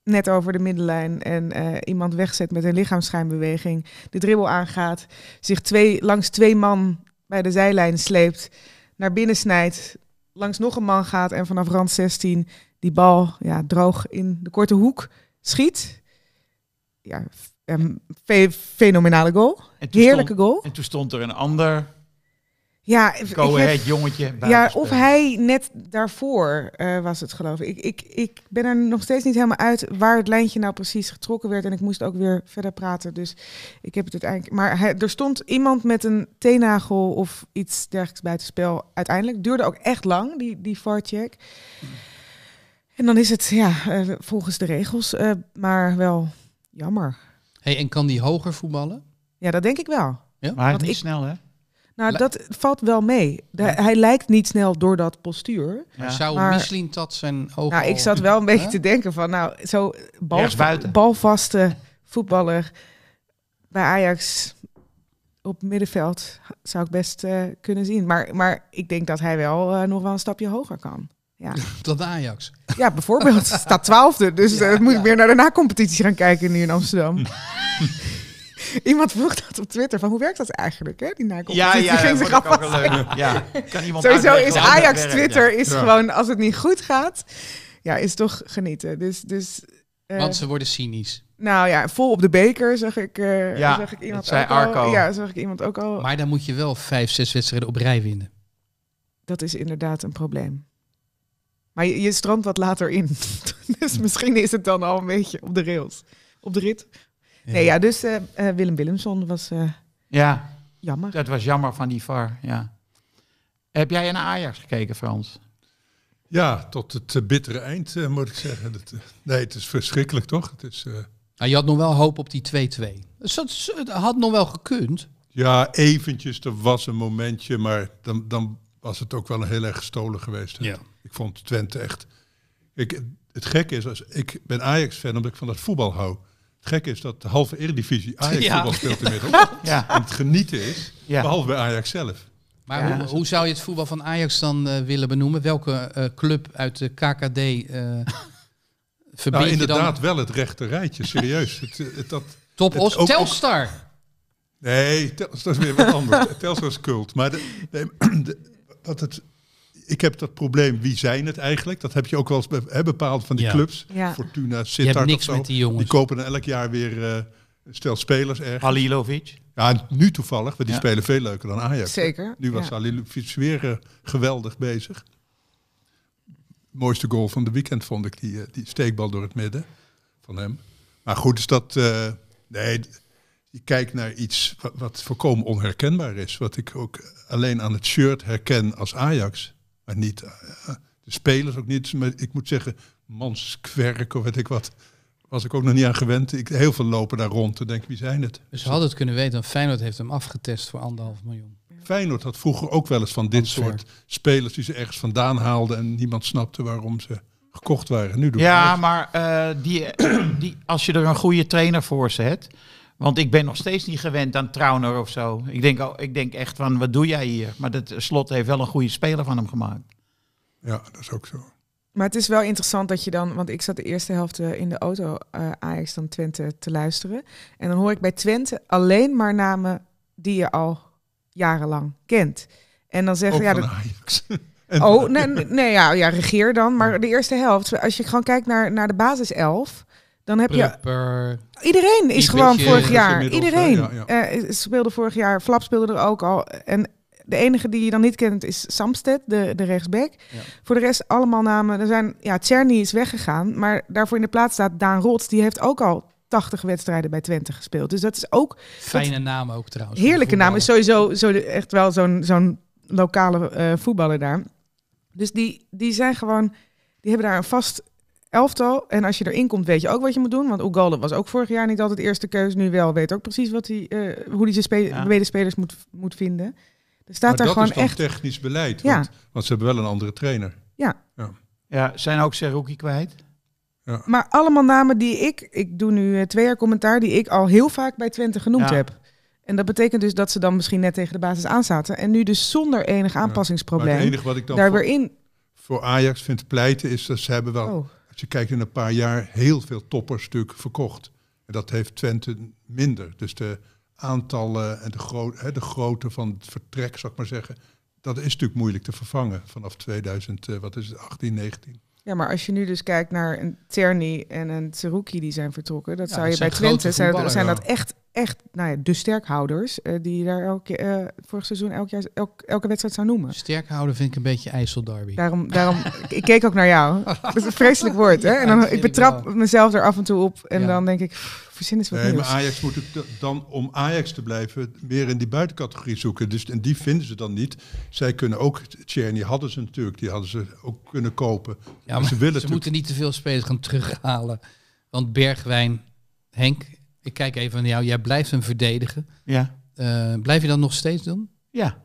net over de middenlijn en iemand wegzet met een lichaamsschijnbeweging. De dribbel aangaat. Zich twee, langs twee man bij de zijlijn sleept. Naar binnen snijdt langs nog een man gaat en vanaf rand 16 die bal ja, droog in de korte hoek schiet. Ja, een fenomenale goal. Heerlijke goal. En toen stond er een ander ja, het jongetje. Ja, of hij net daarvoor eh, was het, geloof ik. ik. Ik, ben er nog steeds niet helemaal uit waar het lijntje nou precies getrokken werd. En ik moest ook weer verder praten. Dus ik heb het uiteindelijk. Maar er stond iemand met een teenagel of iets dergelijks bij het spel. Uiteindelijk duurde ook echt lang, die, die check. En dan is het, ja, eh, volgens de regels, eh, maar wel jammer. Hey, en kan die hoger voetballen? Ja, dat denk ik wel. Ja? Maar hij is niet snel, hè? Nou, dat valt wel mee. Hij lijkt niet snel door dat postuur. Ja. Zou misschien dat zijn ogen... Nou, ik zat wel een beetje te denken van, nou, zo bal, balvaste voetballer bij Ajax op middenveld zou ik best eh, kunnen zien. Maar, maar ik denk dat hij wel eh, nog wel een stapje hoger kan. Ja. Tot de Ajax. Ja, bijvoorbeeld. staat twaalfde. Dus ja, eh, moet ik weer naar de na-competitie gaan kijken nu in Amsterdam. Iemand vroeg dat op Twitter, van hoe werkt dat eigenlijk, hè? Die nakompositie ja, ja, ging zich afvragen. Ja, kan iemand Sowieso is Ajax Twitter is gewoon, als het niet goed gaat, ja, is toch genieten. Dus, dus, eh, Want ze worden cynisch. Nou ja, vol op de beker zag ik, eh, ja, ik iemand Arco. Al, ja, zag ik iemand ook al. Maar dan moet je wel vijf, zes wedstrijden op rij winnen. Dat is inderdaad een probleem. Maar je, je stroomt wat later in. dus misschien is het dan al een beetje op de rails. Op de rit. Nee, ja, dus eh, eh, Willem Willemson was eh, ja. jammer. Dat was jammer van die VAR, ja. Heb jij naar Ajax gekeken, Frans? Ja, tot het bittere eind, moet ik zeggen. nee, het is verschrikkelijk, toch? Het is, nou, je had nog wel hoop op die 2-2. Het had nog wel gekund. Ja, eventjes. Er was een momentje, maar dan, dan was het ook wel een heel erg gestolen geweest. Ja. Ik vond Twente echt... Ik, het gekke is, als, ik ben Ajax-fan omdat ik van dat voetbal hou gek is dat de halve Eredivisie Ajax voetbal speelt inmiddels. En het genieten is, behalve bij Ajax zelf. Maar hoe, hoe, zou je het voetbal van Ajax dan eh, willen benoemen? Welke eh, club uit de KKD uh, eh, nou, inderdaad wel het rechte rijtje, serieus. het, dat, Top ook, Telstar. nee, Telstar is weer wat anders. Telstar is cult. Maar de, wat het ik heb dat probleem, wie zijn het eigenlijk? Dat heb je ook wel eens bepaald van die clubs. Fortuna, Sittard of zo. Met die, jongens. die kopen dan elk jaar weer uh, stel spelers ergens. Halilovic. Ja, nu toevallig, want die spelen veel leuker dan Ajax. Zeker. Nu was Alilovic weer eh, geweldig bezig. Mooiste goal van de weekend vond ik, die, eh, die steekbal door het midden van hem. Maar goed, is dat... nee, je kijkt naar iets wat volkomen onherkenbaar is. Wat ik ook alleen aan het shirt herken als Ajax. Maar niet, eh, eh, de spelers ook niet. Maar ik moet zeggen, manskwerk of weet ik wat. Was ik ook nog niet aan gewend. Ik, heel veel lopen daar rond. denk wie zijn het? Dus ze hadden het kunnen weten. Feyenoord heeft hem afgetest voor anderhalf miljoen. Feyenoord had vroeger ook wel eens van dit soort spelers die ze ergens vandaan haalden en niemand snapte waarom ze gekocht waren. Nu doen ja, maar eh, die, die, als je er een goede trainer voor zet, want ik ben nog steeds niet gewend aan Trauner of zo. Ik denk, oh, ik denk echt van, wat doe jij hier? Maar dat eh, slot heeft wel een goede speler van hem gemaakt. Ja, dat is ook zo. Maar het is wel interessant dat je dan, want ik zat de eerste helft eh, in de auto uh, Ajax dan Twente te luisteren. En dan hoor ik bij Twente alleen maar namen die je al jarenlang kent. En dan zeggen ja, oh, nee, nee ja, ja, regeer dan. Maar de eerste helft, als je gewoon kijkt naar, naar de basiself, dan heb je. Iedereen is gewoon vorig jaar. Iedereen. Ja, eh, speelde vorig jaar. Flap speelde er ook al. En de enige die je dan niet kent is Samsted, de, de rechtsback. Voor de rest allemaal namen. Er zijn, ja, Czerny is weggegaan, maar daarvoor in de plaats staat Daan Rots. Die heeft ook al 80 wedstrijden bij Twente gespeeld. Dus dat is ook... Fijne naam ook trouwens. Heerlijke naam. Is sowieso zo, echt wel zo'n zo'n lokale eh, voetballer daar. Dus die, die zijn gewoon... Die hebben daar een vast elftal. En als je erin komt, weet je ook wat je moet doen. Want Oegalde was ook vorig jaar niet altijd de eerste keus. Nu wel weet ook precies wat hij, eh, hoe hij zijn spe medespelers moet, moet vinden. Er staat daar gewoon is echt... technisch beleid. Ja. Want, want, ze hebben wel een andere trainer. Ja. Ja, ja zijn ook Serouki kwijt. Ja. Maar allemaal namen die ik, ik doe nu eh, twee jaar commentaar, die ik al heel vaak bij Twente genoemd heb. En dat betekent dus dat ze dan misschien net tegen de basis aanzaten. En nu dus zonder enig aanpassingsprobleem. het enige wat ik dan daar voor, weer in. Voor Ajax vind pleiten is dat ze hebben wel oh je kijkt in een paar jaar heel veel topperstuk verkocht. En dat heeft Twente minder. Dus de aantallen en de, groot, hè, de grootte van het vertrek, zou ik maar zeggen, dat is natuurlijk moeilijk te vervangen vanaf 2000, eh, wat is het, 19. Ja, maar als je nu dus kijkt naar een Terni en een Seruki die zijn vertrokken, dat zou je bij Twente zijn, zijn dat echt echt nou ja, de sterkhouders uh, die daar elke, uh, vorig seizoen elk jaar, elk, elke wedstrijd zou noemen. Sterkhouder vind ik een beetje IJsselderby. Daarom, daarom ik keek ook naar jou. Dat is een vreselijk woord. Hè? En dan, ik betrap mezelf er af en toe op en dan denk ik, voor verzin is wat nee, Maar Ajax moet dan, om Ajax te blijven, meer in die buitencategorie zoeken. Dus, en die vinden ze dan niet. Zij kunnen ook, Tjerni hadden ze natuurlijk, die hadden ze ook kunnen kopen. Ja, dus ze, willen ze moeten niet te veel spelers gaan terughalen. Want Bergwijn, Henk ik kijk even naar jou. Jij blijft hem verdedigen. Ja. Eh, blijf je dat nog steeds doen? Ja.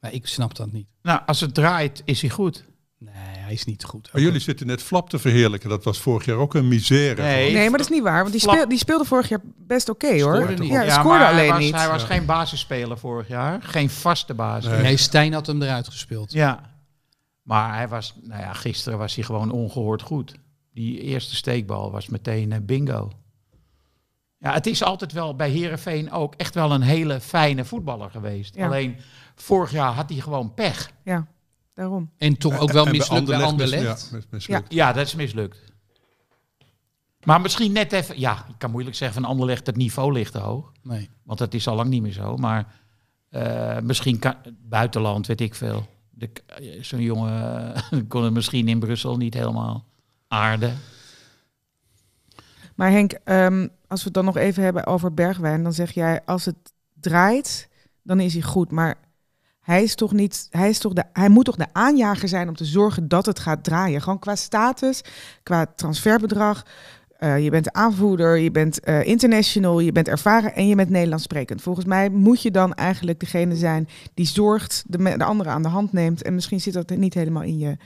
Maar ik snap dat niet. Nou, als het draait, is hij goed. Nee, hij is niet goed. Maar jullie zitten net Flap te verheerlijken. Dat was vorig jaar ook een misère. Nee, nee maar dat is niet waar. Want die, speelde vorig jaar best oké hoor. Niet. Ja, hij scoorde alleen hij was, niet. Hij was geen basisspeler vorig jaar. Geen vaste basis. Nee. nee, Stijn had hem eruit gespeeld. Ja. Maar hij was, nou ja, gisteren was hij gewoon ongehoord goed. Die eerste steekbal was meteen eh, bingo. Ja, het is altijd wel bij Herenveen ook echt wel een hele fijne voetballer geweest. Alleen vorig jaar had hij gewoon pech. Ja, daarom. En toch ook wel mislukt bij Anderlecht. ja, dat is mislukt. Maar misschien net even... Ja, ik kan moeilijk zeggen van Anderlecht het niveau ligt te hoog. Nee. Want dat is al lang niet meer zo. Maar eh, misschien kan, buitenland, weet ik veel. Eh, zo'n jongen kon het misschien in Brussel niet helemaal aarden. Maar Henk, ehm, als we het dan nog even hebben over Bergwijn, dan zeg jij als het draait, dan is hij goed. Maar hij is toch niet, hij is toch de, hij moet toch de aanjager zijn om te zorgen dat het gaat draaien. Gewoon qua status, qua transferbedrag. Eh, je bent aanvoerder, je bent eh, international, je bent ervaren en je bent Nederlands sprekend. Volgens mij moet je dan eigenlijk degene zijn die zorgt, de, de andere aan de hand neemt. En misschien zit dat niet helemaal in je,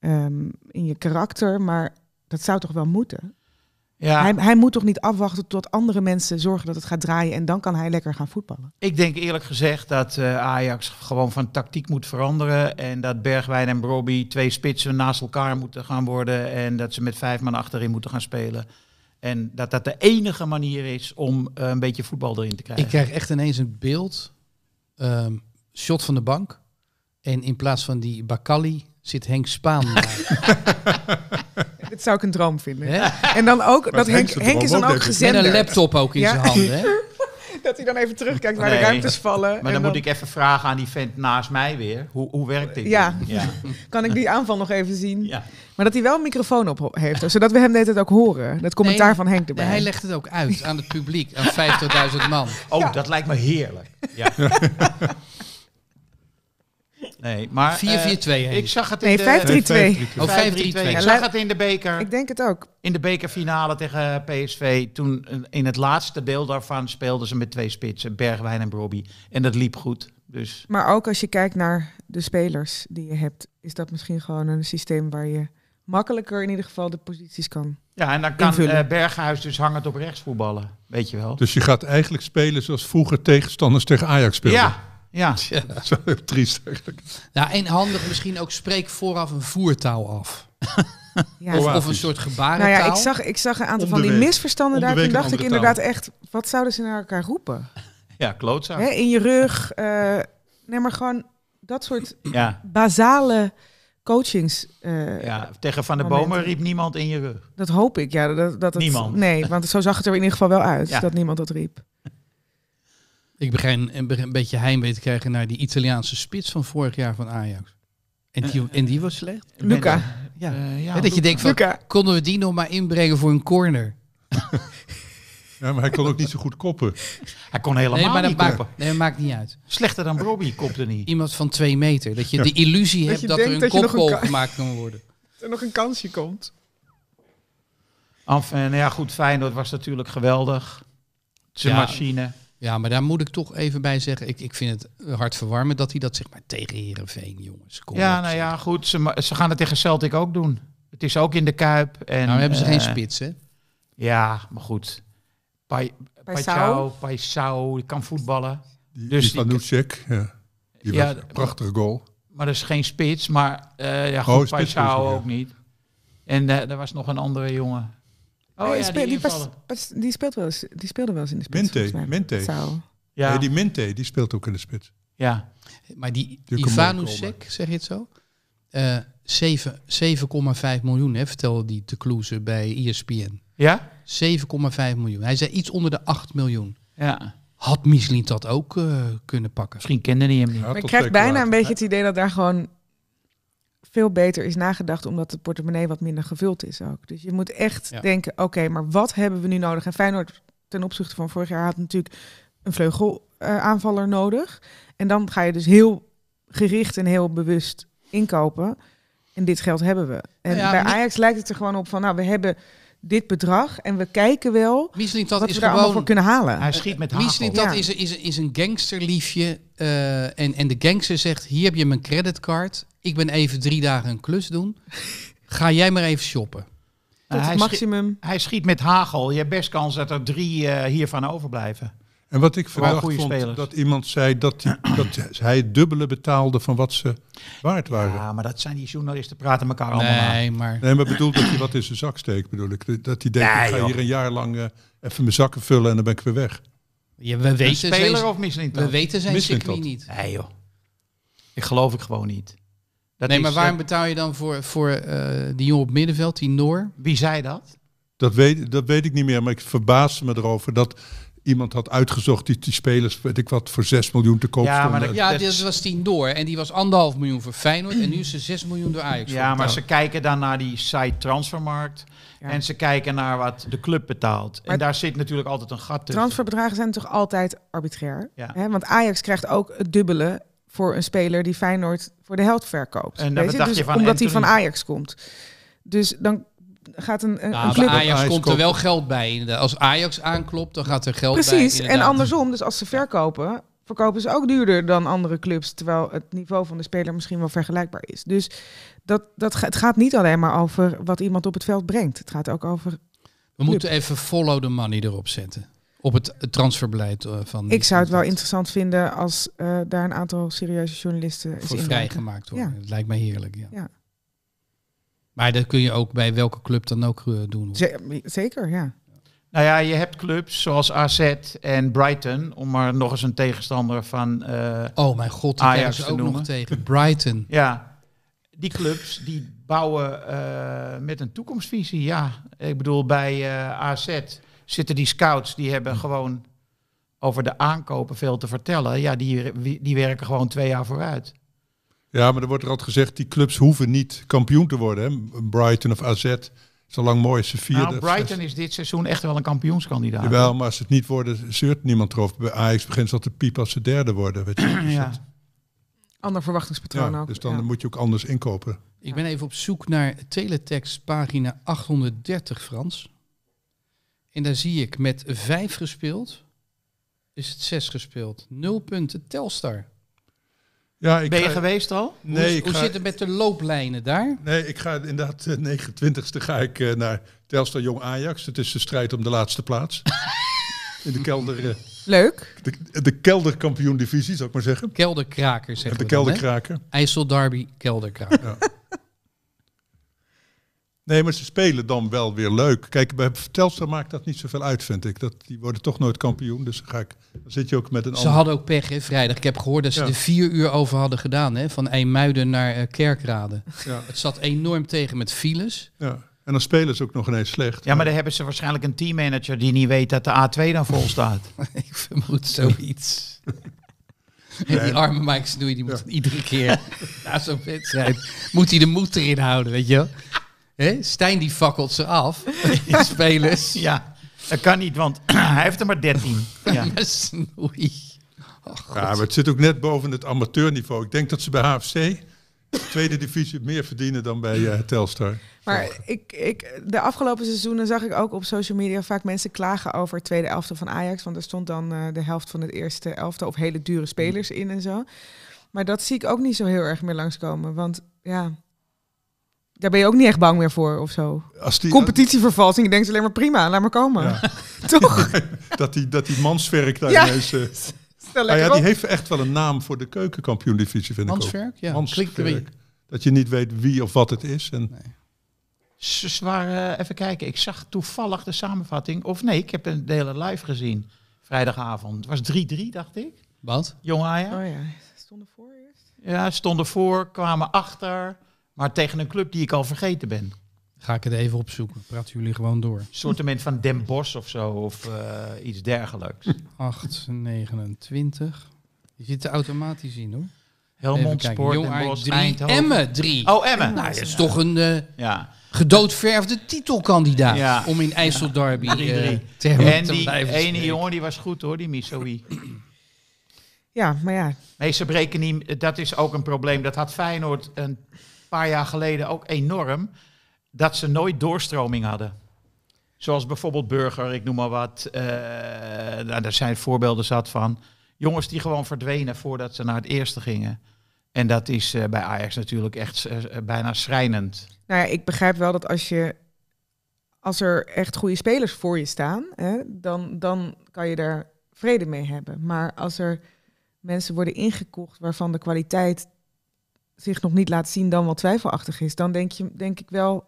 ehm, in je karakter, maar dat zou toch wel moeten? Ja. Hij, hij, moet toch niet afwachten tot andere mensen zorgen dat het gaat draaien en dan kan hij lekker gaan voetballen. Ik denk eerlijk gezegd dat eh, Ajax gewoon van tactiek moet veranderen en dat Bergwijn en Broby twee spitsen naast elkaar moeten gaan worden en dat ze met vijf man achterin moeten gaan spelen. En dat dat de enige manier is om eh, een beetje voetbal erin te krijgen. Ik krijg echt ineens een beeld, ehm, shot van de bank en in plaats van die Bakali zit Henk Spaan. Dit zou ik een droom vinden. En dan ook, dat Henk, is dan ook gezend. Met een laptop ook in zijn handen. dat hij dan even terugkijkt waar nee, de ruimtes vallen. Maar dan, moet ik even vragen aan die vent naast mij weer. Hoe, hoe werkt dit? Ja. ja. kan ik die aanval nog even zien? Ja. Maar dat hij wel een microfoon op heeft, zodat we hem net het ook horen. Dat commentaar van Henk erbij. hij legt het ook uit aan het publiek, aan 50.000 man. Oh, dat lijkt me heerlijk. Ja. Nee, maar... 4-4-2 eh, Ik zag het in de... 5 3 2 Oh, 5 3 2 Ik zag het in de beker. Ik denk het ook. In de bekerfinale tegen PSV. Toen eh, in het laatste deel daarvan speelden ze met twee spitsen. Bergwijn en Robbie. En dat liep goed. Dus. Maar ook als je kijkt naar de spelers die je hebt, is dat misschien gewoon een systeem waar je makkelijker in ieder geval de posities kan. Ja, en dan kan uh, Berghuis dus hangend op rechts voetballen, weet je wel. Dus je gaat eigenlijk spelen zoals vroeger tegenstanders tegen Ajax speelden. Ja, ja. ja. Dat is wel triest eigenlijk. Nou, en handig misschien ook spreek vooraf een voertaal af. Ja. Of, een soort gebarentaal. Nou ja, ik zag, ik zag een aantal van die misverstanden daar. Toen dacht ik inderdaad echt, wat zouden ze naar elkaar roepen? Ja, klootzak. in je rug. Uh, maar gewoon dat soort basale coachings. Eh, ja, tegen Van der Bomen riep niemand in je rug. Dat hoop ik, ja. Dat, dat, niemand. nee, want zo zag het er in ieder geval wel uit, dat niemand dat riep. Ik begin een beetje heimwee te krijgen naar die Italiaanse spits van vorig jaar van Ajax. En die, eh, en die eh, was slecht. Eh, Luca. Ja. dat je denkt van, Luca. konden we die nog maar inbrengen voor een corner? ja, maar hij kon ook niet zo goed koppen. Hij kon helemaal nee, maar niet maakt, Nee, dat maakt niet uit. Slechter dan Brobbey kopte niet. Iemand van twee meter. Dat je de illusie hebt dat er een kopgoal gemaakt kan worden. Dat er nog een kansje komt. Nou ja, goed, Feyenoord was natuurlijk geweldig. Zijn machine. Ja, maar daar moet ik toch even bij zeggen. Ik, ik vind het verwarmen dat hij dat zeg maar tegen Herenveen, jongens. ja, nou ja, goed. Ze, ze gaan het tegen Celtic ook doen. Het is ook in de Kuip. En, nou hebben ze geen eh, spits, hè? Ja, maar goed. Pai, Paisao, Paisao kan voetballen. Die, dus die, Nucek, ja. ja, prachtige goal. Maar dat is geen spits, maar uh, ja, oh, goed, oh, ook niet. En uh, er was nog een andere jongen. Oh, die, speelt wel eens, die speelde wel eens in de spits. Minte, Minte. Ja. die Minte, die speelt ook in de spits. Ja, maar die, die Ivanusek, zeg je het zo? Uh, eh, 7,5 miljoen, hè, vertelde die te kloezen bij ESPN. Ja? 7,5 miljoen. Hij zei iets onder de 8 miljoen. Ja. Had Mislint dat ook eh, kunnen pakken? Misschien kende hij hem niet. ik krijg bijna een beetje het idee dat daar gewoon veel beter is nagedacht, omdat de portemonnee wat minder gevuld is ook. Dus je moet echt denken, oké, maar wat hebben we nu nodig? En Feyenoord ten opzichte van vorig jaar had natuurlijk een vleugelaanvaller uh, nodig. En dan ga je dus heel gericht en heel bewust inkopen. En dit geld hebben we. En bij Ajax lijkt het er gewoon op van, nou, we hebben dit bedrag en we kijken wel Michelin, dat is we daar gewoon, voor kunnen halen. Hij schiet met hagel. dat is, is, is een gangsterliefje. Uh, en, en de gangster zegt, hier heb je mijn creditcard ik ben even drie dagen een klus doen. Ga jij maar even shoppen. Uh, hij maximum. Schiet, hij schiet met hagel. Je hebt best kans dat er drie eh, hiervan overblijven. En wat ik verwacht vond, dat iemand zei dat, die, dat hij het dubbele betaalde van wat ze waard waren. Ja, maar dat zijn die journalisten, praten elkaar allemaal nee, Maar... Nee, maar bedoel dat hij wat in zijn zak steekt, bedoel ik. Dat hij denkt, nee, ik ga hier een jaar lang eh, even mijn zakken vullen en dan ben ik weer weg. we weten speler zijn, of We weten zijn circuit niet. Nee joh, ik geloof ik gewoon niet nee, maar waarom eh, betaal je dan voor, voor eh, die jongen op middenveld, die Noor? Wie zei dat? Dat weet, dat weet ik niet meer, maar ik verbaasde me erover dat iemand had uitgezocht die, die spelers, weet ik wat, voor 6 miljoen te koop ja, Maar dat, ja, dit was 10 door en die was 1,5 miljoen voor Feyenoord en nu is ze 6 miljoen door Ajax. Ja, maar ze kijken dan naar die site transfermarkt. En ze kijken naar wat de club betaalt. Maar en daar zit natuurlijk altijd een gat tussen. Transferbedragen zijn toch altijd arbitrair? Ja. Hè? Want Ajax krijgt ook het dubbele voor een speler die Feyenoord voor de helft verkoopt. En dan dacht dus je van omdat hij van Ajax komt. Dus dan gaat een, club... Ajax, Ajax komt er wel geld bij. Als Ajax aanklopt, dan gaat er geld Precies, bij. Precies, en andersom. Dus als ze verkopen, verkopen ze ook duurder dan andere clubs. Terwijl het niveau van de speler misschien wel vergelijkbaar is. Dus dat, dat, het gaat niet alleen maar over wat iemand op het veld brengt. Het gaat ook over... We moeten even follow the money erop zetten op het transferbeleid eh, van. Ik zou het wel interessant vinden als eh, daar een aantal serieuze journalisten voor vrijgemaakt worden. Ja. lijkt mij heerlijk. Ja. ja. Maar dat kun je ook bij welke club dan ook eh, doen. Zeker, ja. Nou ja, je hebt clubs zoals AZ en Brighton, om maar nog eens een tegenstander van Oh mijn god, die Ajax ook nog tegen. Brighton. Ja, die clubs die bouwen met een toekomstvisie. Ja, ik bedoel bij AZ zitten die scouts, die hebben hm. gewoon over de aankopen veel te vertellen. Ja, die, die werken gewoon twee jaar vooruit. Ja, maar er wordt er altijd gezegd, die clubs hoeven niet kampioen te worden. Hè? Brighton of AZ, zolang mooi is ze vierde. Nou, Brighton is dit seizoen echt wel een kampioenskandidaat. Wel, maar als het niet worden, zeurt niemand erover. Bij Ajax begint ze al te piepen als ze derde worden. je? Dus ja. Ander verwachtingspatroon ja, ook. Dus dan moet je ook anders inkopen. Ik ben even op zoek naar teletext pagina 830, Frans. En daar zie ik met vijf gespeeld, is het zes gespeeld. Nul punten Telstar. Ja, ik ben je geweest al? Nee, hoe, zit het met de looplijnen daar? Nee, ik ga inderdaad 29e eh, ga ik eh, naar Telstar Jong Ajax. Het is de strijd om de laatste plaats. In de kelder. Eh, Leuk. De, de kelderkampioen divisie, zou ik maar zeggen. Kelderkraker, zeg De kelderkraker. IJssel Derby, kelderkraker. Ja. Nee, maar ze spelen dan wel weer leuk. Kijk, bij Telstra maakt dat niet zoveel uit, vind ik. Dat, die worden toch nooit kampioen, dus ga ik, dan zit je ook met een Ze hadden ook pech, hè, vrijdag. Ik heb gehoord dat ze ja. er vier uur over hadden gedaan, hè, van Eemuiden naar uh, Kerkrade. Ja. Het zat enorm tegen met files. Ja. En dan spelen ze ook nog ineens slecht. Ja, maar, maar dan hebben ze waarschijnlijk een teammanager die niet weet dat de A2 dan vol staat. ik vermoed zoiets. En die arme Mike Snoei, die moet iedere keer na zo'n wedstrijd... moet hij de moed erin houden, weet je wel. Hè? Stijn die fakkelt ze af, die spelers. Ja, dat kan niet, want hij heeft er maar 13. Ja. Snoei. Oh, ja, maar het zit ook net boven het amateurniveau. Ik denk dat ze bij HFC tweede divisie meer verdienen dan bij eh, Telstar. Maar ik, ik, de afgelopen seizoenen zag ik ook op social media vaak mensen klagen over het tweede elftal van Ajax. Want er stond dan eh, de helft van het eerste elftal of hele dure spelers in en zo. Maar dat zie ik ook niet zo heel erg meer langskomen. Want ja, daar ben je ook niet echt bang meer voor of zo. Als die, Competitievervalsing, je alleen maar prima, laat maar komen. Toch? dat die, dat die manswerk daar ja. Eh, ah ja, die heeft echt wel een naam voor de keukenkampioen-divisie, vind ik ook. Ja. Mansverk, Dat je niet weet wie of wat het is. En... Nee. Eh, even kijken, ik zag toevallig de samenvatting. Of nee, ik heb een hele live gezien. Vrijdagavond. Het was 3-3, dacht ik. Wat? Jong Ajax. Oh ja, stonden voor eerst. Ja, stonden voor, kwamen achter maar tegen een club die ik al vergeten ben. Ga ik het even opzoeken. Praten jullie gewoon door. Sortiment van Den Bosch of zo, of eh, iets dergelijks. 829. Je ziet er automatisch in hoor. Helmond Sport, Den Bosch, 3, Emmen 3. Oh, Emme. Nou, dat is toch een uh, ja. gedoodverfde titelkandidaat om in IJsselderby ja. Eh, te hebben. En die ene jongen die was goed hoor, die Missoui. Ja, maar ja. Nee, ze breken niet. Dat is ook een probleem. Dat had Feyenoord een paar jaar geleden ook enorm dat ze nooit doorstroming hadden. Zoals bijvoorbeeld Burger, ik noem maar wat. Uh, nou, daar zijn voorbeelden zat van. Jongens die gewoon verdwenen voordat ze naar het eerste gingen. En dat is eh, bij Ajax natuurlijk echt eh, bijna schrijnend. Nou ja, ik begrijp wel dat als, je, als er echt goede spelers voor je staan, hè, dan, dan kan je daar vrede mee hebben. Maar als er mensen worden ingekocht waarvan de kwaliteit zich nog niet laat zien, dan wat twijfelachtig is, dan denk, je, denk ik wel,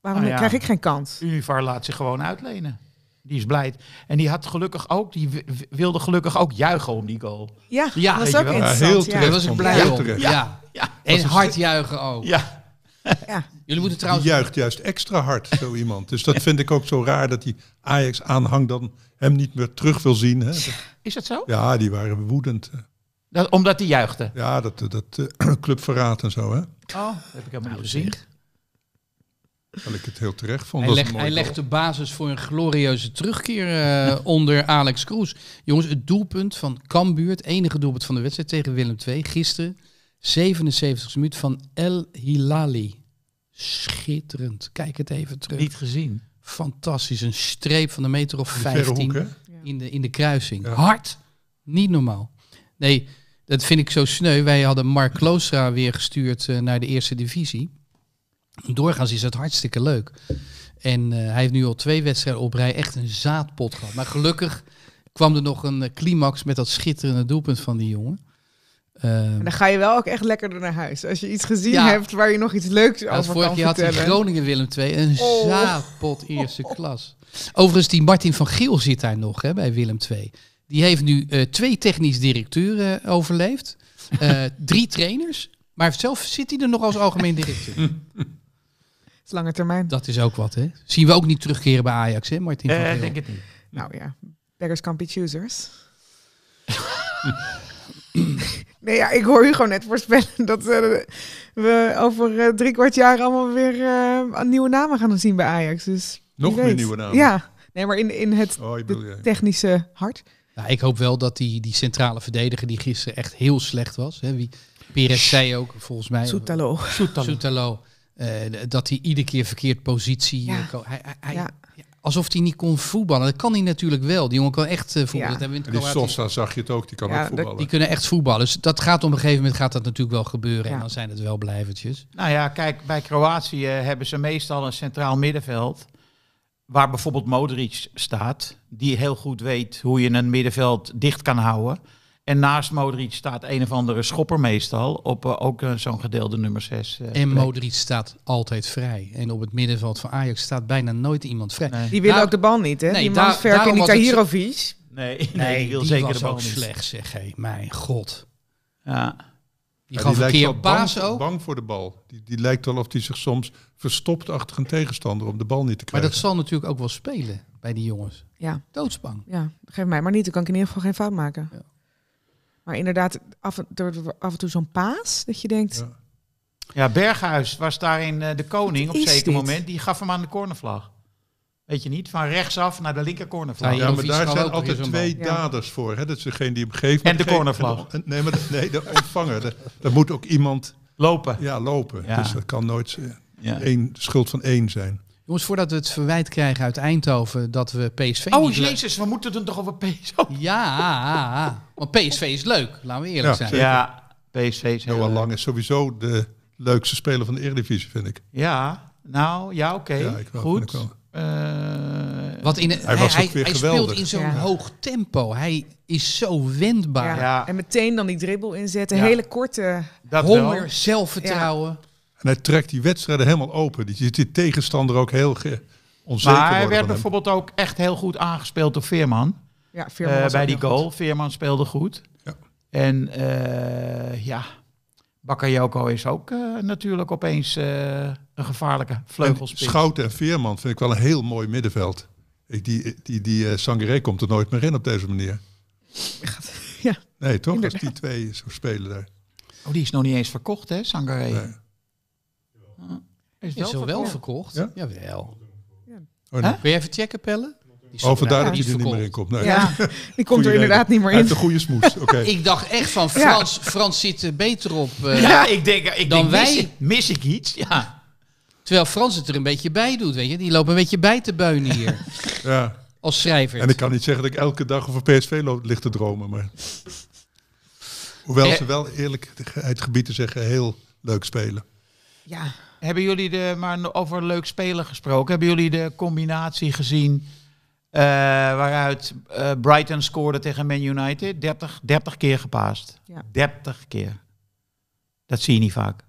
waarom ah, krijg ik geen kans? Univar laat zich gewoon uitlenen. Die is blij. En die had gelukkig ook, die wilde gelukkig ook juichen om die goal. Ja, ja dat was ook heel terecht. Daar was ik blij om. Ja. Ja. En hard juichen ook. Ja. Ja. Jullie moeten trouwens... Die juicht juist extra hard, zo iemand. Dus dat vind ik ook zo raar dat die Ajax aanhang dan hem niet meer terug wil zien. Hè. Is dat zo? Ja, die waren woedend. Dat, omdat hij juichte? Ja, dat, dat eh, clubverraad en zo, hè? Oh, dat heb ik helemaal niet nou, gezien. Dat ik het heel terecht vond. Hij, legde legt de basis voor een glorieuze terugkeer eh, onder Alex Kroes. Jongens, het doelpunt van Cambuur, het enige doelpunt van de wedstrijd tegen Willem II, gisteren, 77 minuut van El Hilali. Schitterend. Kijk het even terug. Niet gezien. Fantastisch. Een streep van een meter of 15 in, de, in de kruising. Hard. Niet normaal. Nee, dat vind ik zo sneu. Wij hadden Mark Kloosra weer gestuurd eh, naar de eerste divisie. Doorgaans is dat hartstikke leuk. En eh, hij heeft nu al twee wedstrijden op rij echt een zaadpot gehad. Maar gelukkig kwam er nog een eh, climax met dat schitterende doelpunt van die jongen. Ehm, en dan ga je wel ook echt lekkerder naar huis. Als je iets gezien hebt waar je nog iets leuks over kan vertellen. Vorig jaar had hij Groningen Willem II een oh. zaadpot eerste klas. Overigens, die Martin van Giel zit daar nog hè, bij Willem II. Die heeft nu eh, twee technisch directeuren eh, overleefd. Eh, drie trainers. Maar zelf zit hij er nog als algemeen directeur. lange termijn. Dat is ook wat, hè? Zien we ook niet terugkeren bij Ajax, hè, Martin? denk het niet. Nou ja, beggars can't be choosers. nee, ja, ik hoor u gewoon net voorspellen dat we over drie kwart jaar allemaal weer een nieuwe namen gaan zien bij Ajax. Dus, Nog meer nieuwe namen? Ja, nee, maar in, in het oh, technische hart. Nou, ik hoop wel dat die, die centrale verdediger die gisteren echt heel slecht was. Hè, wie, Pires zei ook, volgens mij. Soetalo. Soetalo. Eh, dat hij iedere keer verkeerd positie. Eh, hij, hij, ja. Alsof hij niet kon voetballen. Dat kan hij natuurlijk wel. Die jongen kan echt eh, voetballen. Ja. Sosa zag je het ook. Die kan ook voetballen. Die kunnen echt voetballen. Dus dat gaat op een gegeven moment gaat dat natuurlijk wel gebeuren. En dan zijn het wel blijvertjes. Nou ja, kijk, bij Kroatië hebben ze meestal een centraal middenveld waar bijvoorbeeld Modric staat, die heel goed weet hoe je een middenveld dicht kan houden. En naast Modric staat een of andere schopper meestal op eh, ook eh, zo'n gedeelde nummer 6. Eh, en Modric staat altijd vrij. En op het middenveld van Ajax staat bijna nooit iemand vrij. Die wil ook de bal niet, hè? die man ver en die Tahirovic. Nee, nee, die wil zeker was de bal ook niet. slecht, zeg hé. Mijn god. Ja. Die gaf een baas ook. bang voor de bal. Die, die lijkt wel of hij zich soms verstopt achter een tegenstander om de bal niet te krijgen. Maar dat zal natuurlijk ook wel spelen bij die jongens. Ja. Doodsbang. Ja, geef mij maar niet. Dan kan ik in ieder geval geen fout maken. Maar inderdaad, af en, toe, af en toe zo'n paas dat je denkt... Ja. ja Berghuis was daarin eh, de koning op zeker dit? moment. Die gaf hem aan de cornervlag. Weet je niet, van rechtsaf naar de linker nou, Ja, maar daar zijn altijd twee daders voor. Hè? Dat is degene die hem geeft. En de cornervlag. nee, maar nee, de ontvanger. Er moet ook iemand... Lopen. Ja, lopen. Dus dat kan nooit eh, één, schuld van één zijn. Jongens, voordat we het verwijt krijgen uit Eindhoven dat we PSV. Oh jezus, we moeten het toch over PSV. Ja, ah, ah, ah. want PSV is leuk, laten we eerlijk zijn. Ja, PSV is heel Noah Lang is sowieso de leukste speler van de Eredivisie, vind ik. Ja, nou ja, oké. goed. Eh, Wat in, hij, hij speelt in zo'n hoog tempo. Hij is zo wendbaar. En meteen dan die dribbel inzetten. Hele korte dat honger, zelfvertrouwen. En hij trekt die wedstrijden helemaal open. Die zit die tegenstander ook heel onzeker Maar hij werd bijvoorbeeld ook echt heel goed aangespeeld door Veerman. Ja, eh, bij die goal. Veerman speelde goed. En uh, ja, Bakayoko is ook natuurlijk opeens een gevaarlijke vleugelspits. Schouten en Veerman vind ik wel een heel mooi middenveld. Ik, die die, die uh, komt er nooit meer in op deze manier. Ja. Nee, toch? Als die twee zo spelen daar. Oh, die is nog niet eens verkocht, hè, Sangaré? Nee. Ah. is, wel verkocht. wel verkocht? Ja? Jawel. Ja. Oh, nee. je even checken, Pelle? Oh, dat hij er niet meer in komt. Nee. die komt er inderdaad niet meer in. Hij heeft goede smoes. Oké. ik dacht echt van Frans, ja. Frans zit er beter op eh. ja, ik denk, ik dan denk, wij. ik, mis ik iets? Ja. Terwijl Frans het er een beetje bij doet, weet je. Die lopen een beetje bij te beunen hier. ja. Als schrijver. En ik kan niet zeggen dat ik elke dag over PSV ligt te dromen, maar... Hoewel eh. ze wel eerlijk uit gebied te zeggen heel leuk spelen. Ja, hebben jullie de, maar over leuk spelen gesproken, hebben jullie de combinatie gezien eh, waaruit eh, Brighton scoorde tegen Man United? 30, 30 keer gepaast. 30 keer. Dat zie je niet vaak.